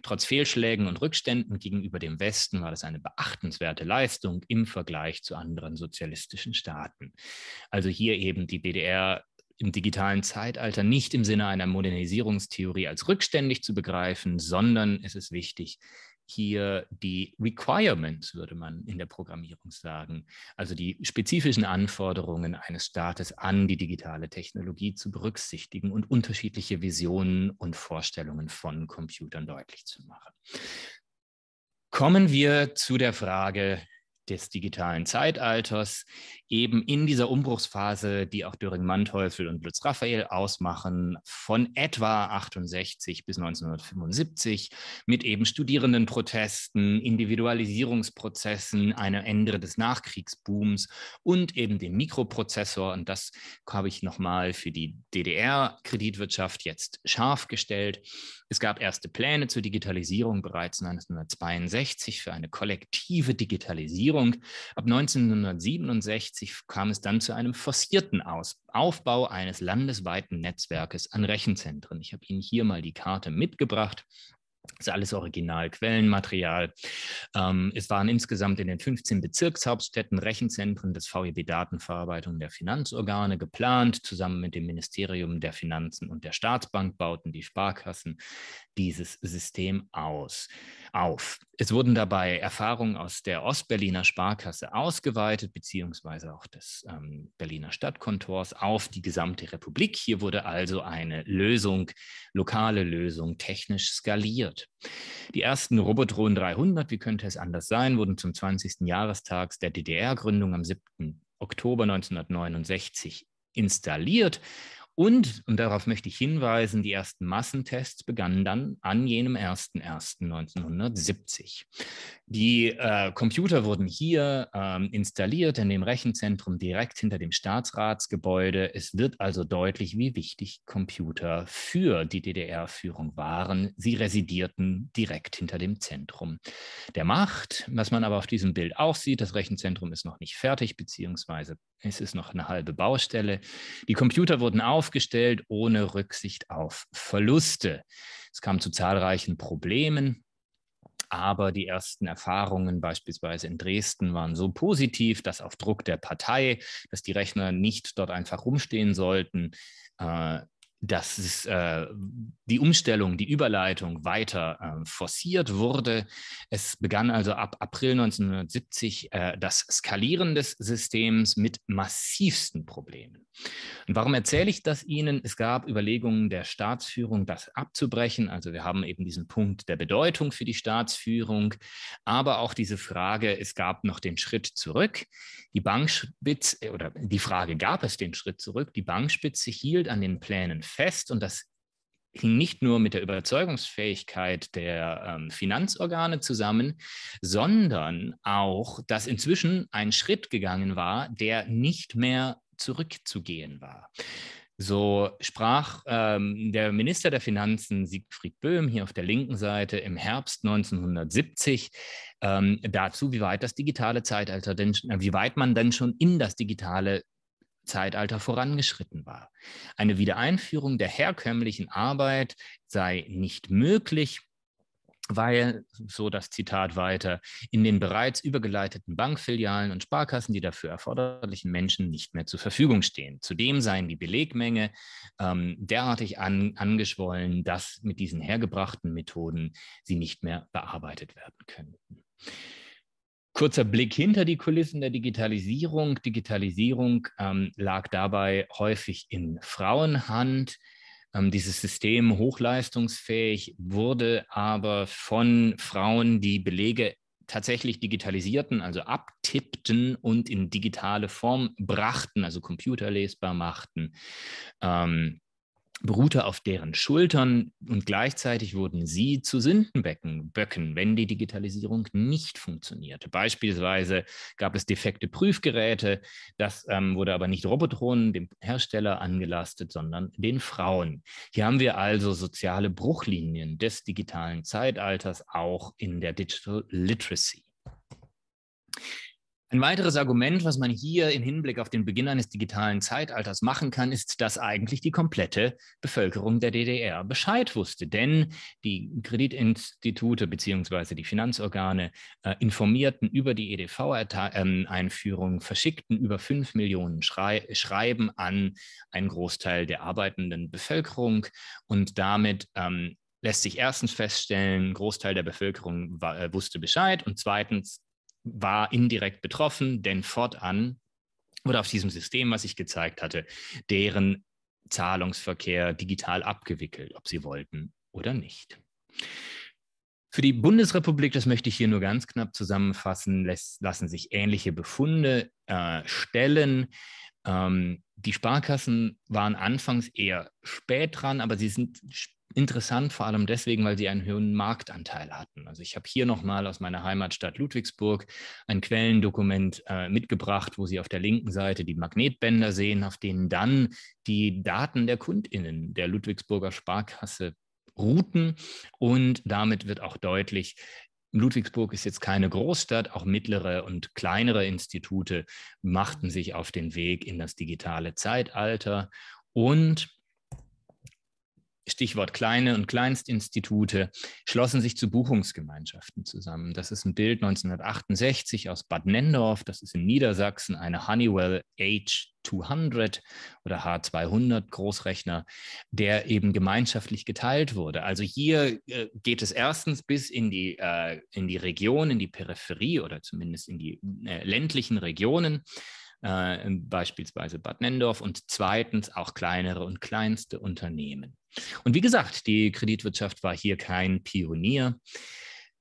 Trotz Fehlschlägen und Rückständen gegenüber dem Westen war das eine beachtenswerte Leistung im Vergleich zu anderen sozialistischen Staaten. Also hier eben die DDR im digitalen Zeitalter nicht im Sinne einer Modernisierungstheorie als rückständig zu begreifen, sondern es ist wichtig, hier die Requirements, würde man in der Programmierung sagen, also die spezifischen Anforderungen eines Staates an die digitale Technologie zu berücksichtigen und unterschiedliche Visionen und Vorstellungen von Computern deutlich zu machen. Kommen wir zu der Frage, des digitalen Zeitalters eben in dieser Umbruchsphase, die auch Döring-Manteuffel und Lutz Raphael ausmachen, von etwa 68 bis 1975 mit eben Studierendenprotesten, Individualisierungsprozessen, einem Ende des Nachkriegsbooms und eben dem Mikroprozessor. Und das habe ich nochmal für die DDR-Kreditwirtschaft jetzt scharf gestellt. Es gab erste Pläne zur Digitalisierung bereits 1962 für eine kollektive Digitalisierung Modernisierung. Ab 1967 kam es dann zu einem forcierten Aus Aufbau eines landesweiten Netzwerkes an Rechenzentren. Ich habe Ihnen hier mal die Karte mitgebracht. Das ist alles Original, Quellenmaterial. Ähm, es waren insgesamt in den 15 Bezirkshauptstädten Rechenzentren des VEB Datenverarbeitung der Finanzorgane geplant, zusammen mit dem Ministerium der Finanzen und der Staatsbank bauten die Sparkassen dieses System aus, auf. Es wurden dabei Erfahrungen aus der Ostberliner Sparkasse ausgeweitet, beziehungsweise auch des ähm, Berliner Stadtkontors auf die gesamte Republik. Hier wurde also eine Lösung, lokale Lösung, technisch skaliert. Menschheit. Die ersten Robotron 300, wie könnte es anders sein, wurden zum 20. Jahrestag der DDR-Gründung am 7. Oktober 1969 installiert. Und, und darauf möchte ich hinweisen, die ersten Massentests begannen dann an jenem 01.01.1970. Die äh, Computer wurden hier ähm, installiert in dem Rechenzentrum direkt hinter dem Staatsratsgebäude. Es wird also deutlich, wie wichtig Computer für die DDR-Führung waren. Sie residierten direkt hinter dem Zentrum der Macht. Was man aber auf diesem Bild auch sieht, das Rechenzentrum ist noch nicht fertig, beziehungsweise es ist noch eine halbe Baustelle. Die Computer wurden auf aufgestellt, ohne Rücksicht auf Verluste. Es kam zu zahlreichen Problemen, aber die ersten Erfahrungen beispielsweise in Dresden waren so positiv, dass auf Druck der Partei, dass die Rechner nicht dort einfach rumstehen sollten, äh, dass es, äh, die Umstellung, die Überleitung weiter äh, forciert wurde. Es begann also ab April 1970 äh, das Skalieren des Systems mit massivsten Problemen. Und warum erzähle ich das Ihnen? Es gab Überlegungen der Staatsführung, das abzubrechen. Also wir haben eben diesen Punkt der Bedeutung für die Staatsführung, aber auch diese Frage, es gab noch den Schritt zurück. Die Bankspitze oder die Frage, gab es den Schritt zurück? Die Bankspitze hielt an den Plänen fest, und das hing nicht nur mit der Überzeugungsfähigkeit der ähm, Finanzorgane zusammen, sondern auch, dass inzwischen ein Schritt gegangen war, der nicht mehr zurückzugehen war. So sprach ähm, der Minister der Finanzen Siegfried Böhm hier auf der linken Seite im Herbst 1970 ähm, dazu, wie weit das digitale Zeitalter denn, wie weit man dann schon in das digitale Zeitalter vorangeschritten war. Eine Wiedereinführung der herkömmlichen Arbeit sei nicht möglich, weil, so das Zitat weiter, in den bereits übergeleiteten Bankfilialen und Sparkassen die dafür erforderlichen Menschen nicht mehr zur Verfügung stehen. Zudem seien die Belegmenge ähm, derartig an, angeschwollen, dass mit diesen hergebrachten Methoden sie nicht mehr bearbeitet werden könnten. Kurzer Blick hinter die Kulissen der Digitalisierung. Digitalisierung ähm, lag dabei häufig in Frauenhand. Ähm, dieses System hochleistungsfähig wurde aber von Frauen, die Belege tatsächlich digitalisierten, also abtippten und in digitale Form brachten, also computerlesbar machten, ähm, beruhte auf deren Schultern und gleichzeitig wurden sie zu Sündenbecken, Böcken, wenn die Digitalisierung nicht funktionierte. Beispielsweise gab es defekte Prüfgeräte, das ähm, wurde aber nicht Robotronen, dem Hersteller, angelastet, sondern den Frauen. Hier haben wir also soziale Bruchlinien des digitalen Zeitalters auch in der Digital Literacy. Ein weiteres Argument, was man hier im Hinblick auf den Beginn eines digitalen Zeitalters machen kann, ist, dass eigentlich die komplette Bevölkerung der DDR Bescheid wusste. Denn die Kreditinstitute bzw. die Finanzorgane äh, informierten über die EDV-Einführung, verschickten über fünf Millionen Schrei Schreiben an einen Großteil der arbeitenden Bevölkerung und damit ähm, lässt sich erstens feststellen, ein Großteil der Bevölkerung war, äh, wusste Bescheid und zweitens war indirekt betroffen, denn fortan wurde auf diesem System, was ich gezeigt hatte, deren Zahlungsverkehr digital abgewickelt, ob sie wollten oder nicht. Für die Bundesrepublik, das möchte ich hier nur ganz knapp zusammenfassen, lässt, lassen sich ähnliche Befunde äh, stellen. Ähm, die Sparkassen waren anfangs eher spät dran, aber sie sind interessant, vor allem deswegen, weil sie einen höheren Marktanteil hatten. Also ich habe hier nochmal aus meiner Heimatstadt Ludwigsburg ein Quellendokument äh, mitgebracht, wo Sie auf der linken Seite die Magnetbänder sehen, auf denen dann die Daten der Kundinnen der Ludwigsburger Sparkasse ruhten. Und damit wird auch deutlich, Ludwigsburg ist jetzt keine Großstadt, auch mittlere und kleinere Institute machten sich auf den Weg in das digitale Zeitalter. Und Stichwort kleine und Kleinstinstitute schlossen sich zu Buchungsgemeinschaften zusammen. Das ist ein Bild 1968 aus Bad Nendorf. Das ist in Niedersachsen eine Honeywell H200 oder H200 Großrechner, der eben gemeinschaftlich geteilt wurde. Also hier äh, geht es erstens bis in die, äh, in die Region, in die Peripherie oder zumindest in die äh, ländlichen Regionen äh, beispielsweise Bad Nendorf und zweitens auch kleinere und kleinste Unternehmen. Und wie gesagt, die Kreditwirtschaft war hier kein Pionier.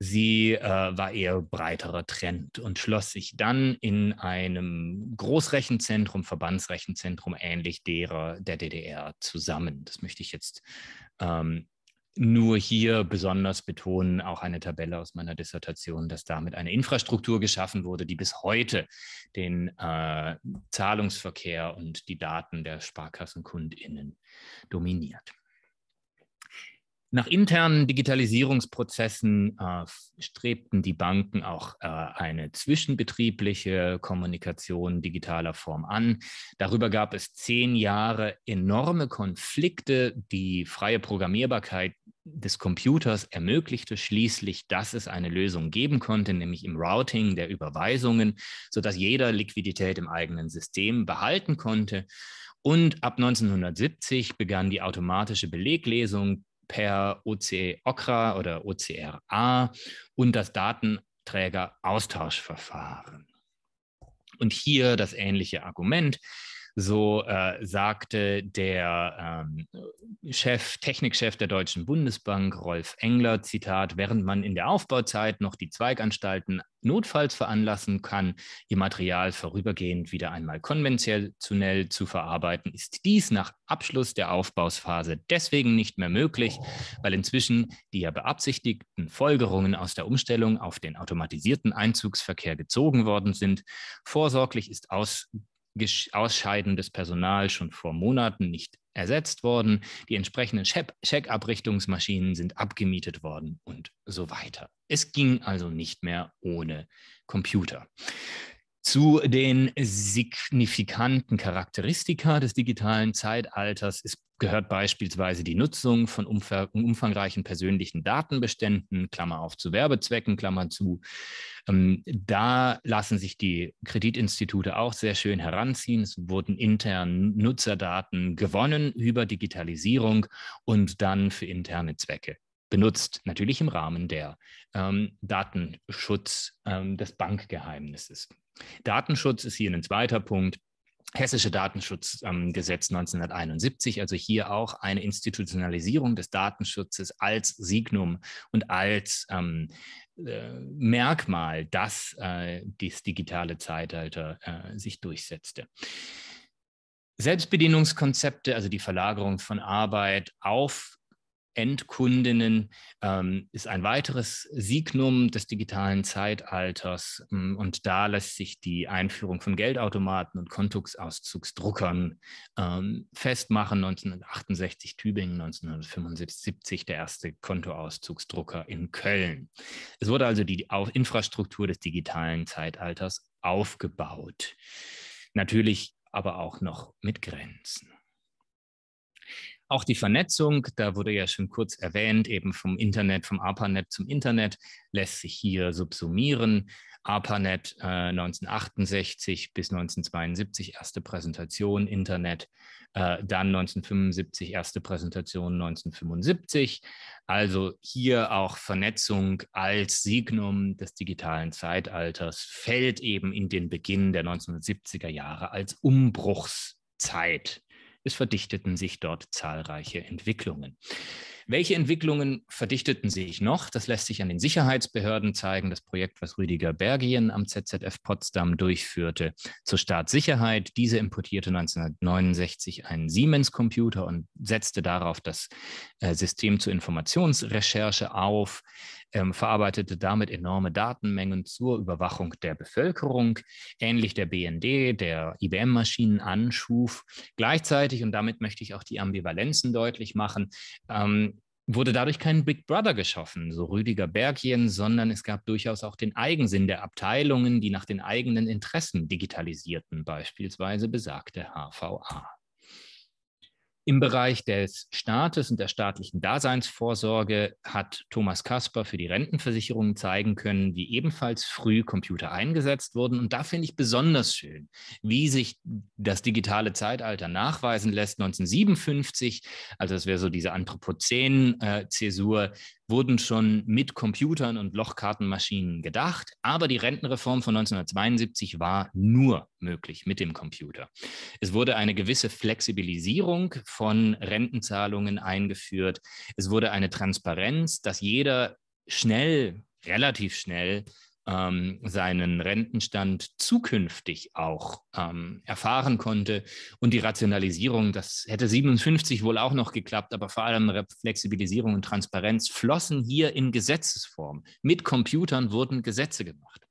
Sie äh, war eher breiterer Trend und schloss sich dann in einem Großrechenzentrum, Verbandsrechenzentrum ähnlich derer der DDR zusammen. Das möchte ich jetzt ähm, nur hier besonders betonen, auch eine Tabelle aus meiner Dissertation, dass damit eine Infrastruktur geschaffen wurde, die bis heute den äh, Zahlungsverkehr und die Daten der SparkassenkundInnen dominiert. Nach internen Digitalisierungsprozessen äh, strebten die Banken auch äh, eine zwischenbetriebliche Kommunikation digitaler Form an. Darüber gab es zehn Jahre enorme Konflikte. Die freie Programmierbarkeit des Computers ermöglichte schließlich, dass es eine Lösung geben konnte, nämlich im Routing der Überweisungen, sodass jeder Liquidität im eigenen System behalten konnte. Und ab 1970 begann die automatische Beleglesung per OC OCRA oder OCRA und das Datenträger-Austauschverfahren. Und hier das ähnliche Argument. So äh, sagte der ähm, Chef, Technikchef der Deutschen Bundesbank, Rolf Engler, Zitat, während man in der Aufbauzeit noch die Zweiganstalten notfalls veranlassen kann, ihr Material vorübergehend wieder einmal konventionell zu verarbeiten, ist dies nach Abschluss der Aufbausphase deswegen nicht mehr möglich, oh. weil inzwischen die ja beabsichtigten Folgerungen aus der Umstellung auf den automatisierten Einzugsverkehr gezogen worden sind. Vorsorglich ist aus ausscheidendes Personal schon vor Monaten nicht ersetzt worden, die entsprechenden Scheckabrichtungsmaschinen sind abgemietet worden und so weiter. Es ging also nicht mehr ohne Computer. Zu den signifikanten Charakteristika des digitalen Zeitalters ist, gehört beispielsweise die Nutzung von umfangreichen persönlichen Datenbeständen, Klammer auf zu Werbezwecken, Klammer zu. Ähm, da lassen sich die Kreditinstitute auch sehr schön heranziehen. Es wurden intern Nutzerdaten gewonnen über Digitalisierung und dann für interne Zwecke benutzt, natürlich im Rahmen der ähm, Datenschutz ähm, des Bankgeheimnisses. Datenschutz ist hier ein zweiter Punkt. Hessische Datenschutzgesetz ähm, 1971, also hier auch eine Institutionalisierung des Datenschutzes als Signum und als ähm, äh, Merkmal, dass äh, das digitale Zeitalter äh, sich durchsetzte. Selbstbedienungskonzepte, also die Verlagerung von Arbeit auf Endkundinnen ähm, ist ein weiteres Signum des digitalen Zeitalters. Ähm, und da lässt sich die Einführung von Geldautomaten und Kontoauszugsdruckern ähm, festmachen. 1968 Tübingen, 1975 der erste Kontoauszugsdrucker in Köln. Es wurde also die Infrastruktur des digitalen Zeitalters aufgebaut. Natürlich aber auch noch mit Grenzen. Auch die Vernetzung, da wurde ja schon kurz erwähnt, eben vom Internet, vom ARPANET zum Internet, lässt sich hier subsumieren. ARPANET äh, 1968 bis 1972 erste Präsentation, Internet, äh, dann 1975 erste Präsentation, 1975. Also hier auch Vernetzung als Signum des digitalen Zeitalters fällt eben in den Beginn der 1970er Jahre als Umbruchszeit es verdichteten sich dort zahlreiche Entwicklungen. Welche Entwicklungen verdichteten sich noch? Das lässt sich an den Sicherheitsbehörden zeigen. Das Projekt, was Rüdiger Bergien am ZZF Potsdam durchführte zur Staatssicherheit. Diese importierte 1969 einen Siemens-Computer und setzte darauf das äh, System zur Informationsrecherche auf, ähm, verarbeitete damit enorme Datenmengen zur Überwachung der Bevölkerung, ähnlich der BND, der IBM-Maschinen anschuf. Gleichzeitig, und damit möchte ich auch die Ambivalenzen deutlich machen, ähm, wurde dadurch kein Big Brother geschaffen, so Rüdiger Bergjen, sondern es gab durchaus auch den Eigensinn der Abteilungen, die nach den eigenen Interessen digitalisierten, beispielsweise besagte HVA. Im Bereich des Staates und der staatlichen Daseinsvorsorge hat Thomas Kasper für die Rentenversicherungen zeigen können, wie ebenfalls früh Computer eingesetzt wurden. Und da finde ich besonders schön, wie sich das digitale Zeitalter nachweisen lässt. 1957, also das wäre so diese Anthropozän-Zäsur, äh, wurden schon mit Computern und Lochkartenmaschinen gedacht, aber die Rentenreform von 1972 war nur möglich mit dem Computer. Es wurde eine gewisse Flexibilisierung von Rentenzahlungen eingeführt. Es wurde eine Transparenz, dass jeder schnell, relativ schnell ähm, seinen Rentenstand zukünftig auch ähm, erfahren konnte. Und die Rationalisierung, das hätte 57 wohl auch noch geklappt, aber vor allem Flexibilisierung und Transparenz flossen hier in Gesetzesform. Mit Computern wurden Gesetze gemacht.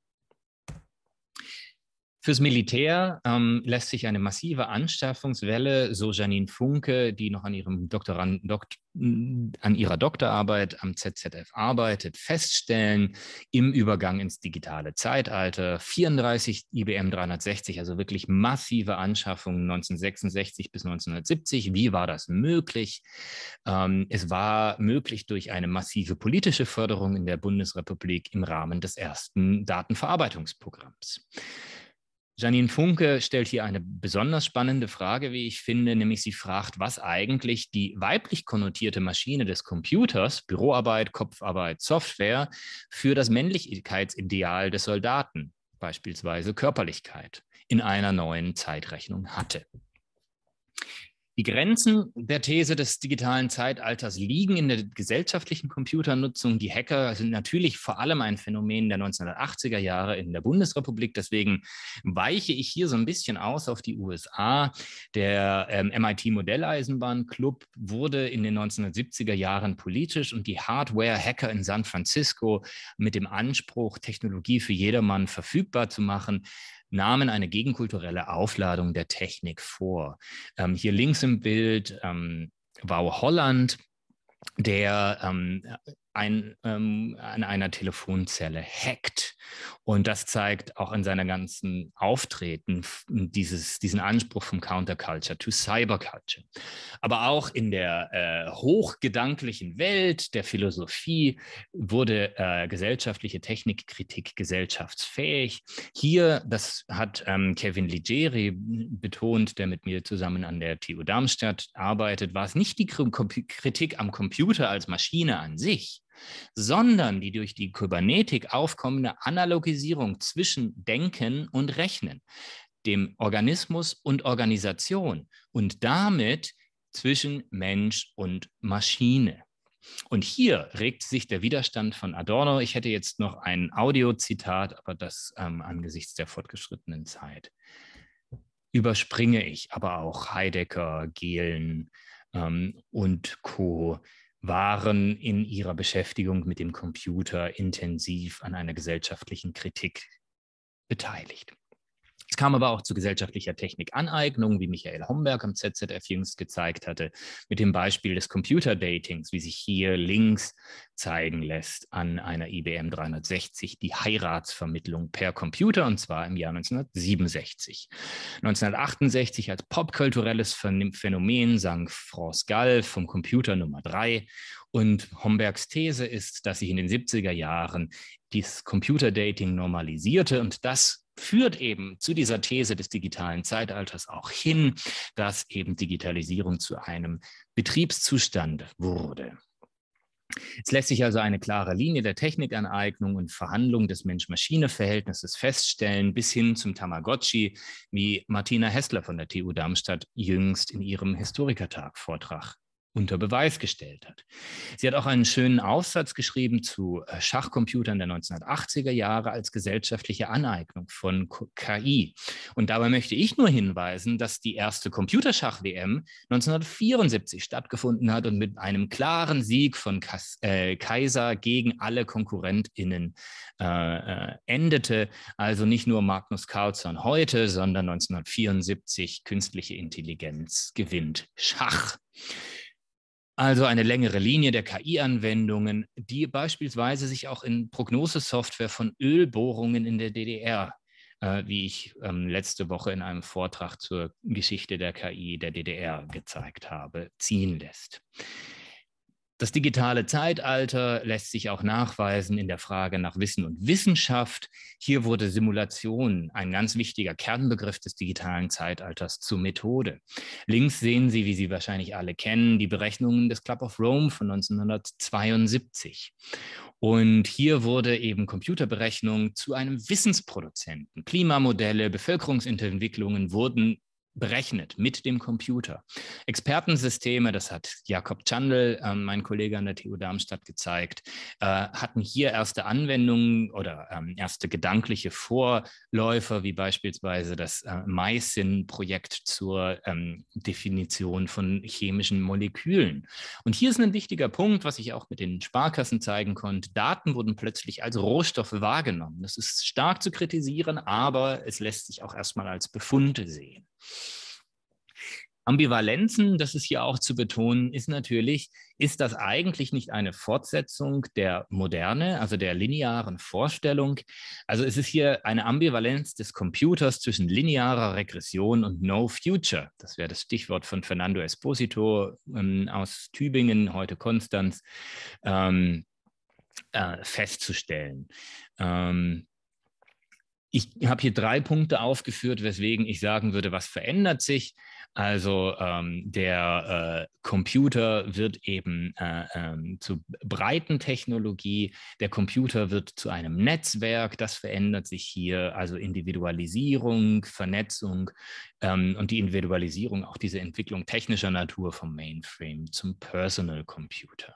Fürs Militär ähm, lässt sich eine massive Anschaffungswelle, so Janine Funke, die noch an, ihrem Doktorand, Dokt, an ihrer Doktorarbeit am ZZF arbeitet, feststellen, im Übergang ins digitale Zeitalter. 34 IBM 360, also wirklich massive Anschaffungen 1966 bis 1970. Wie war das möglich? Ähm, es war möglich durch eine massive politische Förderung in der Bundesrepublik im Rahmen des ersten Datenverarbeitungsprogramms. Janine Funke stellt hier eine besonders spannende Frage, wie ich finde, nämlich sie fragt, was eigentlich die weiblich konnotierte Maschine des Computers, Büroarbeit, Kopfarbeit, Software, für das Männlichkeitsideal des Soldaten, beispielsweise Körperlichkeit, in einer neuen Zeitrechnung hatte. Die Grenzen der These des digitalen Zeitalters liegen in der gesellschaftlichen Computernutzung. Die Hacker sind natürlich vor allem ein Phänomen der 1980er Jahre in der Bundesrepublik. Deswegen weiche ich hier so ein bisschen aus auf die USA. Der ähm, MIT Modelleisenbahnclub wurde in den 1970er Jahren politisch und die Hardware-Hacker in San Francisco mit dem Anspruch, Technologie für jedermann verfügbar zu machen, nahmen eine gegenkulturelle Aufladung der Technik vor. Ähm, hier links im Bild ähm, Wow Holland, der ähm, ein, ähm, an einer Telefonzelle hackt. Und das zeigt auch in seiner ganzen Auftreten dieses, diesen Anspruch vom Counterculture to Cyberculture. Aber auch in der äh, hochgedanklichen Welt der Philosophie wurde äh, gesellschaftliche Technikkritik gesellschaftsfähig. Hier, das hat ähm, Kevin Ligeri betont, der mit mir zusammen an der TU Darmstadt arbeitet, war es nicht die Kritik am Computer als Maschine an sich, sondern die durch die Kybernetik aufkommende Analogisierung zwischen Denken und Rechnen, dem Organismus und Organisation und damit zwischen Mensch und Maschine. Und hier regt sich der Widerstand von Adorno. Ich hätte jetzt noch ein Audiozitat, aber das ähm, angesichts der fortgeschrittenen Zeit überspringe ich, aber auch Heidegger, Gehlen ähm, und Co waren in ihrer Beschäftigung mit dem Computer intensiv an einer gesellschaftlichen Kritik beteiligt. Es kam aber auch zu gesellschaftlicher Technik Aneignung, wie Michael Homberg am ZZF jüngst gezeigt hatte, mit dem Beispiel des Computerdatings, wie sich hier links zeigen lässt an einer IBM 360, die Heiratsvermittlung per Computer, und zwar im Jahr 1967. 1968 als popkulturelles Phänomen sang France Gall vom Computer Nummer 3 und Hombergs These ist, dass sich in den 70er Jahren dieses Computerdating normalisierte und das führt eben zu dieser These des digitalen Zeitalters auch hin, dass eben Digitalisierung zu einem Betriebszustand wurde. Es lässt sich also eine klare Linie der Technikaneignung und Verhandlung des Mensch-Maschine-Verhältnisses feststellen, bis hin zum Tamagotchi, wie Martina Hessler von der TU Darmstadt jüngst in ihrem Historikertag-Vortrag unter Beweis gestellt hat. Sie hat auch einen schönen Aufsatz geschrieben zu äh, Schachcomputern der 1980er Jahre als gesellschaftliche Aneignung von KI. Und dabei möchte ich nur hinweisen, dass die erste Computerschach-WM 1974 stattgefunden hat und mit einem klaren Sieg von Kas äh, Kaiser gegen alle KonkurrentInnen äh, äh endete. Also nicht nur Magnus Carlsson heute, sondern 1974 künstliche Intelligenz gewinnt Schach. Also eine längere Linie der KI-Anwendungen, die beispielsweise sich auch in Prognosesoftware von Ölbohrungen in der DDR, äh, wie ich ähm, letzte Woche in einem Vortrag zur Geschichte der KI der DDR gezeigt habe, ziehen lässt. Das digitale Zeitalter lässt sich auch nachweisen in der Frage nach Wissen und Wissenschaft. Hier wurde Simulation, ein ganz wichtiger Kernbegriff des digitalen Zeitalters, zur Methode. Links sehen Sie, wie Sie wahrscheinlich alle kennen, die Berechnungen des Club of Rome von 1972. Und hier wurde eben Computerberechnung zu einem Wissensproduzenten. Klimamodelle, Bevölkerungsentwicklungen wurden berechnet mit dem Computer. Expertensysteme, das hat Jakob Chandel, äh, mein Kollege an der TU Darmstadt, gezeigt, äh, hatten hier erste Anwendungen oder ähm, erste gedankliche Vorläufer, wie beispielsweise das äh, Maisin-Projekt zur ähm, Definition von chemischen Molekülen. Und hier ist ein wichtiger Punkt, was ich auch mit den Sparkassen zeigen konnte. Daten wurden plötzlich als Rohstoffe wahrgenommen. Das ist stark zu kritisieren, aber es lässt sich auch erstmal als Befunde sehen. Ambivalenzen, das ist hier auch zu betonen, ist natürlich, ist das eigentlich nicht eine Fortsetzung der Moderne, also der linearen Vorstellung? Also es ist hier eine Ambivalenz des Computers zwischen linearer Regression und No Future. Das wäre das Stichwort von Fernando Esposito ähm, aus Tübingen, heute Konstanz, ähm, äh, festzustellen. Ähm, ich habe hier drei Punkte aufgeführt, weswegen ich sagen würde, was verändert sich. Also ähm, der äh, Computer wird eben äh, ähm, zu breiten Technologie, der Computer wird zu einem Netzwerk, das verändert sich hier, also Individualisierung, Vernetzung ähm, und die Individualisierung, auch diese Entwicklung technischer Natur vom Mainframe zum Personal Computer.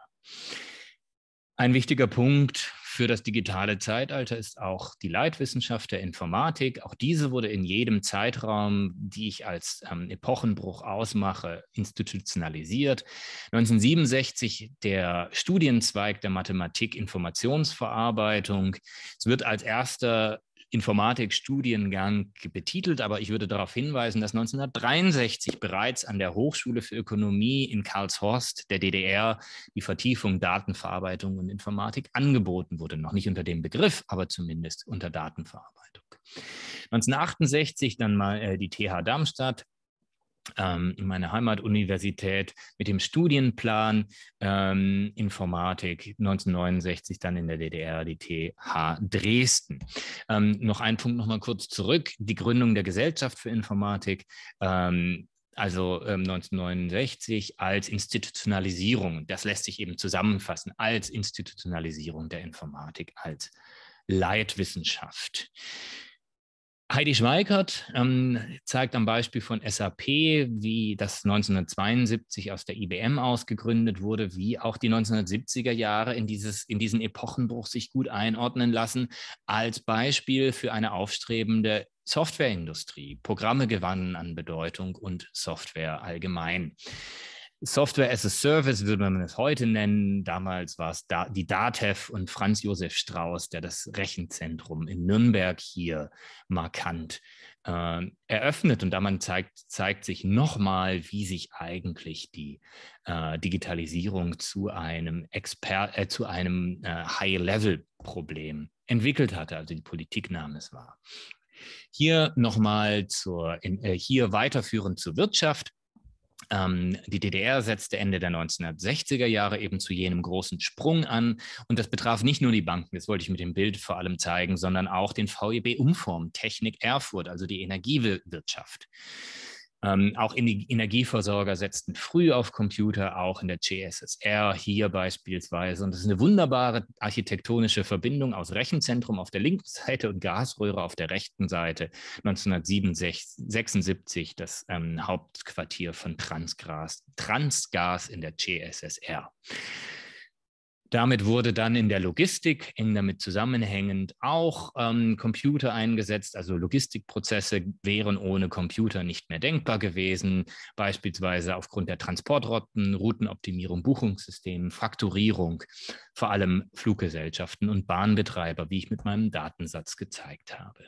Ein wichtiger Punkt für das digitale Zeitalter ist auch die Leitwissenschaft der Informatik. Auch diese wurde in jedem Zeitraum, die ich als ähm, Epochenbruch ausmache, institutionalisiert. 1967 der Studienzweig der Mathematik Informationsverarbeitung. Es wird als erster Informatikstudiengang betitelt, aber ich würde darauf hinweisen, dass 1963 bereits an der Hochschule für Ökonomie in Karlshorst der DDR die Vertiefung Datenverarbeitung und Informatik angeboten wurde. Noch nicht unter dem Begriff, aber zumindest unter Datenverarbeitung. 1968 dann mal äh, die TH Darmstadt, ähm, meine Heimatuniversität mit dem Studienplan ähm, Informatik 1969 dann in der DDR die TH Dresden. Ähm, noch ein Punkt noch mal kurz zurück: die Gründung der Gesellschaft für Informatik. Ähm, also 1969 ähm, als Institutionalisierung, das lässt sich eben zusammenfassen, als Institutionalisierung der Informatik, als Leitwissenschaft. Heidi Schweikert ähm, zeigt am Beispiel von SAP, wie das 1972 aus der IBM ausgegründet wurde, wie auch die 1970er Jahre in, dieses, in diesen Epochenbruch sich gut einordnen lassen, als Beispiel für eine aufstrebende Softwareindustrie. Programme gewannen an Bedeutung und Software allgemein. Software as a Service würde man es heute nennen. Damals war es da, die DATEV und Franz Josef Strauß, der das Rechenzentrum in Nürnberg hier markant äh, eröffnet. Und daran zeigt, zeigt sich nochmal, wie sich eigentlich die äh, Digitalisierung zu einem, äh, zu einem äh, High-Level-Problem entwickelt hatte. Also die Politik nahm es wahr. Hier nochmal zur, in, äh, hier weiterführend zur Wirtschaft. Ähm, die DDR setzte Ende der 1960er Jahre eben zu jenem großen Sprung an. Und das betraf nicht nur die Banken, das wollte ich mit dem Bild vor allem zeigen, sondern auch den VEB Umformtechnik Erfurt, also die Energiewirtschaft. Ähm, auch Ener Energieversorger setzten früh auf Computer, auch in der GSSR hier beispielsweise. Und das ist eine wunderbare architektonische Verbindung aus Rechenzentrum auf der linken Seite und Gasröhre auf der rechten Seite. 1976 das ähm, Hauptquartier von Transgas, Transgas in der GSSR. Damit wurde dann in der Logistik eng damit zusammenhängend auch ähm, Computer eingesetzt. Also Logistikprozesse wären ohne Computer nicht mehr denkbar gewesen, beispielsweise aufgrund der Transportrotten, Routenoptimierung, Buchungssystemen, Frakturierung, vor allem Fluggesellschaften und Bahnbetreiber, wie ich mit meinem Datensatz gezeigt habe.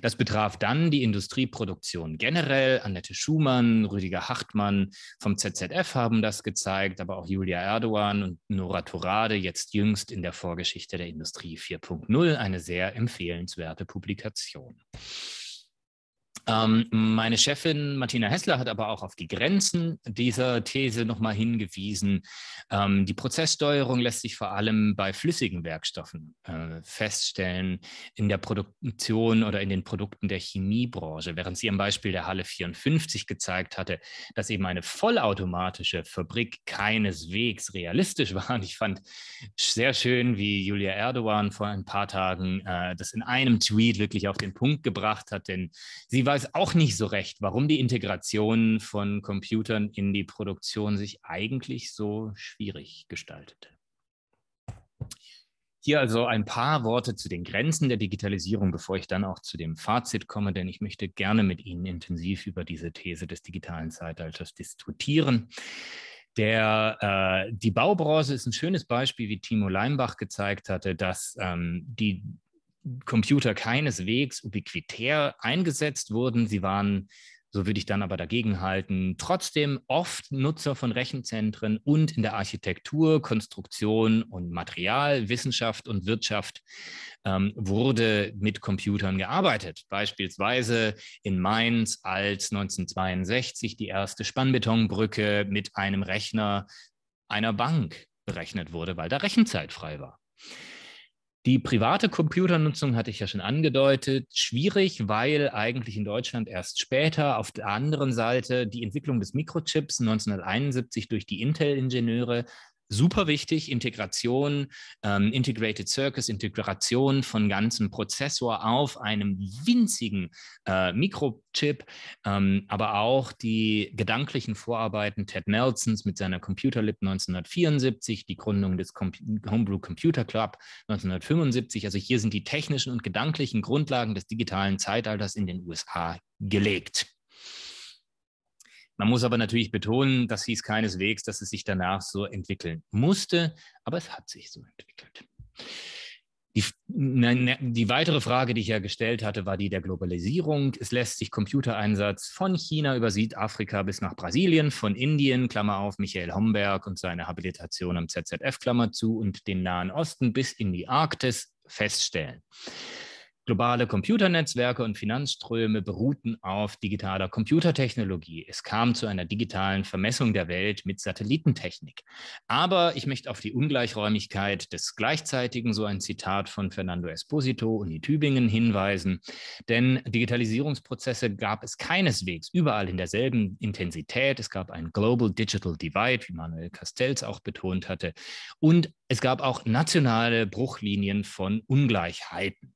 Das betraf dann die Industrieproduktion generell. Annette Schumann, Rüdiger Hartmann vom ZZF haben das gezeigt, aber auch Julia Erdogan und Nora Torade gerade jetzt jüngst in der Vorgeschichte der Industrie 4.0 eine sehr empfehlenswerte Publikation. Ähm, meine Chefin Martina Hessler hat aber auch auf die Grenzen dieser These nochmal hingewiesen. Ähm, die Prozesssteuerung lässt sich vor allem bei flüssigen Werkstoffen äh, feststellen in der Produktion oder in den Produkten der Chemiebranche, während sie am Beispiel der Halle 54 gezeigt hatte, dass eben eine vollautomatische Fabrik keineswegs realistisch war. Und ich fand sehr schön, wie Julia Erdogan vor ein paar Tagen äh, das in einem Tweet wirklich auf den Punkt gebracht hat, denn sie war weiß auch nicht so recht, warum die Integration von Computern in die Produktion sich eigentlich so schwierig gestaltete. Hier also ein paar Worte zu den Grenzen der Digitalisierung, bevor ich dann auch zu dem Fazit komme, denn ich möchte gerne mit Ihnen intensiv über diese These des digitalen Zeitalters diskutieren. Der, äh, die Baubranche ist ein schönes Beispiel, wie Timo Leimbach gezeigt hatte, dass ähm, die Computer keineswegs ubiquitär eingesetzt wurden. Sie waren, so würde ich dann aber dagegen halten, trotzdem oft Nutzer von Rechenzentren und in der Architektur, Konstruktion und Material, Wissenschaft und Wirtschaft ähm, wurde mit Computern gearbeitet. Beispielsweise in Mainz, als 1962 die erste Spannbetonbrücke mit einem Rechner einer Bank berechnet wurde, weil da Rechenzeit frei war. Die private Computernutzung hatte ich ja schon angedeutet. Schwierig, weil eigentlich in Deutschland erst später auf der anderen Seite die Entwicklung des Mikrochips 1971 durch die Intel-Ingenieure super wichtig, Integration, ähm, Integrated Circus, Integration von ganzem Prozessor auf einem winzigen äh, Mikrochip, ähm, aber auch die gedanklichen Vorarbeiten Ted Nelsons mit seiner Computerlib 1974, die Gründung des Com Homebrew Computer Club 1975. Also hier sind die technischen und gedanklichen Grundlagen des digitalen Zeitalters in den USA gelegt. Man muss aber natürlich betonen, das hieß keineswegs, dass es sich danach so entwickeln musste, aber es hat sich so entwickelt. Die, nein, die, weitere Frage, die ich ja gestellt hatte, war die der Globalisierung. Es lässt sich Computereinsatz von China über Südafrika bis nach Brasilien, von Indien, Klammer auf, Michael Homberg und seine Habilitation am ZZF, Klammer zu, und den Nahen Osten bis in die Arktis feststellen. Globale Computernetzwerke und Finanzströme beruhten auf digitaler Computertechnologie. Es kam zu einer digitalen Vermessung der Welt mit Satellitentechnik. Aber ich möchte auf die Ungleichräumigkeit des Gleichzeitigen, so ein Zitat von Fernando Esposito, und die Tübingen, hinweisen. Denn Digitalisierungsprozesse gab es keineswegs überall in derselben Intensität. Es gab einen Global Digital Divide, wie Manuel Castells auch betont hatte. Und es gab auch nationale Bruchlinien von Ungleichheiten.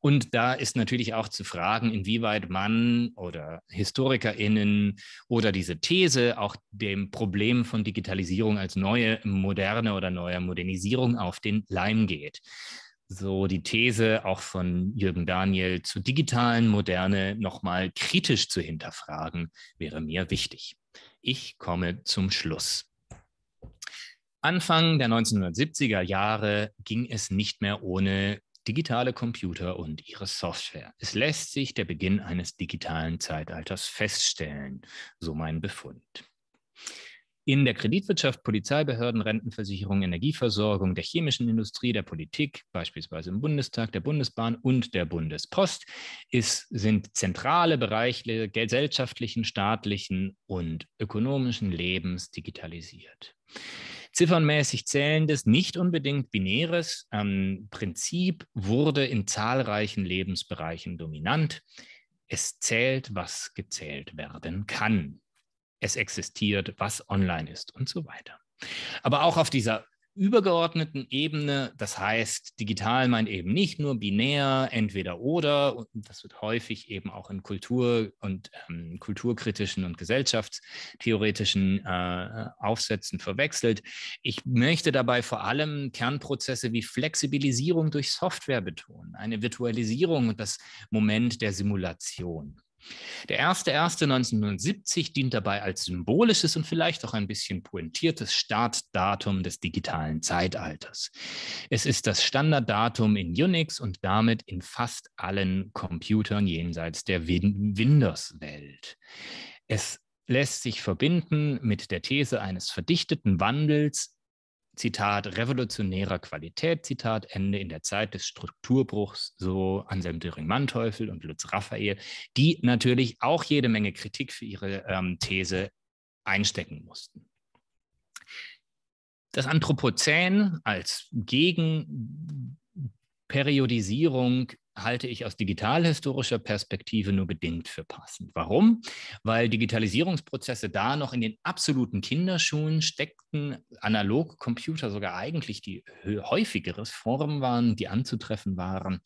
Und da ist natürlich auch zu fragen, inwieweit man oder HistorikerInnen oder diese These auch dem Problem von Digitalisierung als neue moderne oder neue Modernisierung auf den Leim geht so die These auch von Jürgen Daniel zur digitalen Moderne nochmal kritisch zu hinterfragen, wäre mir wichtig. Ich komme zum Schluss. Anfang der 1970er Jahre ging es nicht mehr ohne digitale Computer und ihre Software. Es lässt sich der Beginn eines digitalen Zeitalters feststellen, so mein Befund. In der Kreditwirtschaft, Polizeibehörden, Rentenversicherung, Energieversorgung, der chemischen Industrie, der Politik, beispielsweise im Bundestag, der Bundesbahn und der Bundespost, ist, sind zentrale Bereiche gesellschaftlichen, staatlichen und ökonomischen Lebens digitalisiert. Ziffernmäßig zählendes, nicht unbedingt binäres ähm, Prinzip wurde in zahlreichen Lebensbereichen dominant. Es zählt, was gezählt werden kann. Es existiert, was online ist und so weiter. Aber auch auf dieser übergeordneten Ebene, das heißt, digital meint eben nicht nur binär, entweder oder, und das wird häufig eben auch in Kultur und ähm, kulturkritischen und gesellschaftstheoretischen äh, Aufsätzen verwechselt. Ich möchte dabei vor allem Kernprozesse wie Flexibilisierung durch Software betonen, eine Virtualisierung und das Moment der Simulation. Der 1.1.1970 dient dabei als symbolisches und vielleicht auch ein bisschen pointiertes Startdatum des digitalen Zeitalters. Es ist das Standarddatum in Unix und damit in fast allen Computern jenseits der Win Windows-Welt. Es lässt sich verbinden mit der These eines verdichteten Wandels Zitat, revolutionärer Qualität, Zitat Ende, in der Zeit des Strukturbruchs, so Anselm Düring-Manteuffel und Lutz Raphael, die natürlich auch jede Menge Kritik für ihre ähm, These einstecken mussten. Das Anthropozän als Gegenperiodisierung halte ich aus digitalhistorischer Perspektive nur bedingt für passend. Warum? Weil Digitalisierungsprozesse da noch in den absoluten Kinderschuhen steckten, Analogcomputer sogar eigentlich die häufigere Form waren, die anzutreffen waren.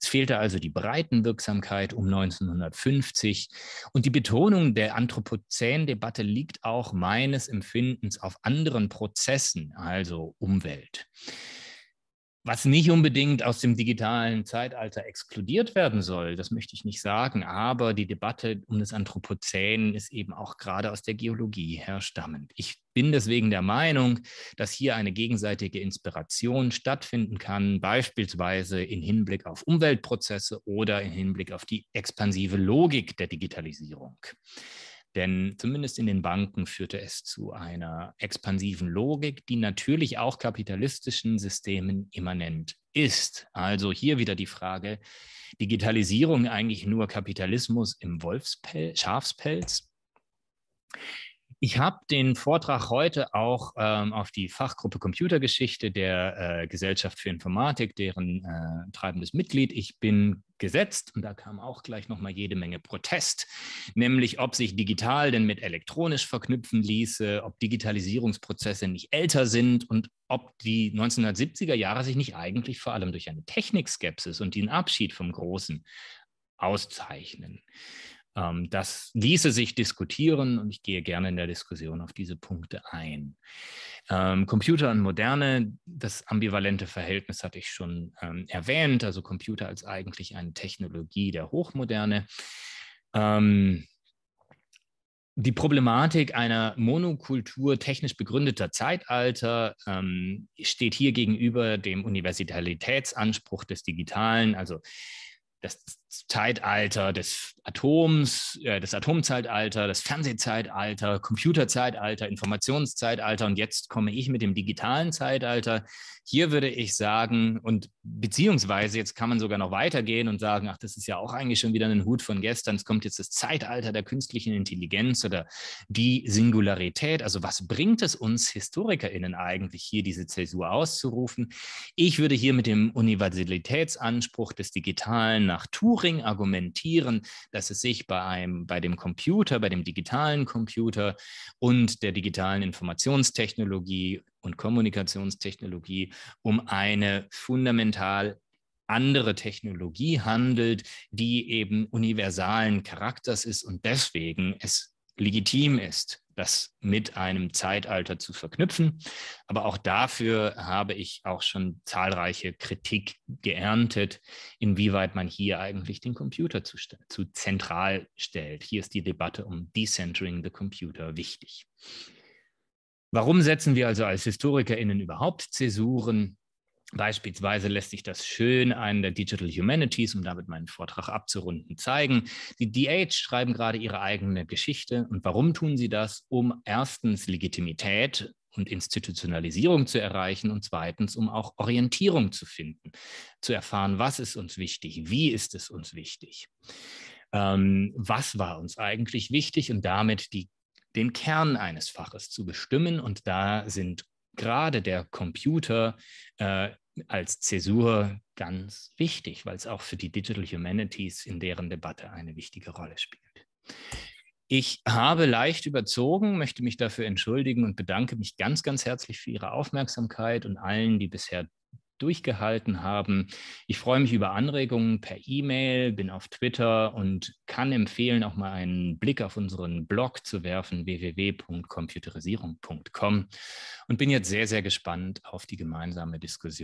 Es fehlte also die Breitenwirksamkeit um 1950 und die Betonung der Anthropozän-Debatte liegt auch meines Empfindens auf anderen Prozessen, also Umwelt was nicht unbedingt aus dem digitalen Zeitalter exkludiert werden soll, das möchte ich nicht sagen, aber die Debatte um das Anthropozän ist eben auch gerade aus der Geologie herstammend. Ich bin deswegen der Meinung, dass hier eine gegenseitige Inspiration stattfinden kann, beispielsweise in Hinblick auf Umweltprozesse oder in Hinblick auf die expansive Logik der Digitalisierung. Denn zumindest in den Banken führte es zu einer expansiven Logik, die natürlich auch kapitalistischen Systemen immanent ist. Also hier wieder die Frage, Digitalisierung eigentlich nur Kapitalismus im Wolfspelz, Schafspelz? Ich habe den Vortrag heute auch ähm, auf die Fachgruppe Computergeschichte der äh, Gesellschaft für Informatik, deren äh, treibendes Mitglied ich bin, gesetzt. Und da kam auch gleich nochmal jede Menge Protest, nämlich ob sich digital denn mit elektronisch verknüpfen ließe, ob Digitalisierungsprozesse nicht älter sind und ob die 1970er Jahre sich nicht eigentlich vor allem durch eine Technikskepsis und den Abschied vom Großen auszeichnen. Ähm, das ließe sich diskutieren und ich gehe gerne in der Diskussion auf diese Punkte ein. Ähm, Computer und Moderne, das ambivalente Verhältnis hatte ich schon ähm, erwähnt, also Computer als eigentlich eine Technologie der Hochmoderne. Ähm, die Problematik einer Monokultur technisch begründeter Zeitalter ähm, steht hier gegenüber dem Universalitätsanspruch des Digitalen, also das Zeitalter des Atoms, äh, das Atomzeitalter, das Fernsehzeitalter, Computerzeitalter, Informationszeitalter und jetzt komme ich mit dem digitalen Zeitalter. Hier würde ich sagen, und beziehungsweise jetzt kann man sogar noch weitergehen und sagen, ach, das ist ja auch eigentlich schon wieder ein Hut von gestern, es kommt jetzt das Zeitalter der künstlichen Intelligenz oder die Singularität. Also was bringt es uns Historikerinnen eigentlich hier, diese Zäsur auszurufen? Ich würde hier mit dem Universalitätsanspruch des Digitalen nach Tuch Turing argumentieren, dass es sich bei, einem, bei dem Computer, bei dem digitalen Computer und der digitalen Informationstechnologie und Kommunikationstechnologie um eine fundamental andere Technologie handelt, die eben universalen Charakters ist und deswegen es legitim ist, das mit einem Zeitalter zu verknüpfen. Aber auch dafür habe ich auch schon zahlreiche Kritik geerntet, inwieweit man hier eigentlich den Computer zu, zu zentral stellt. Hier ist die Debatte um Decentering the Computer wichtig. Warum setzen wir also als HistorikerInnen überhaupt Zäsuren? Beispielsweise lässt sich das schön an der Digital Humanities, um damit meinen Vortrag abzurunden, zeigen. Die DH schreiben gerade ihre eigene Geschichte. Und warum tun sie das? Um erstens Legitimität und Institutionalisierung zu erreichen und zweitens, um auch Orientierung zu finden, zu erfahren, was ist uns wichtig, wie ist es uns wichtig, ähm, was war uns eigentlich wichtig und damit die, den Kern eines Faches zu bestimmen. Und da sind gerade der Computer äh, als Zäsur ganz wichtig, weil es auch für die Digital Humanities in deren Debatte eine wichtige Rolle spielt. Ich habe leicht überzogen, möchte mich dafür entschuldigen und bedanke mich ganz, ganz herzlich für Ihre Aufmerksamkeit und allen, die bisher durchgehalten haben. Ich freue mich über Anregungen per E-Mail, bin auf Twitter und kann empfehlen, auch mal einen Blick auf unseren Blog zu werfen, www.computerisierung.com. Und bin jetzt sehr, sehr gespannt auf die gemeinsame Diskussion.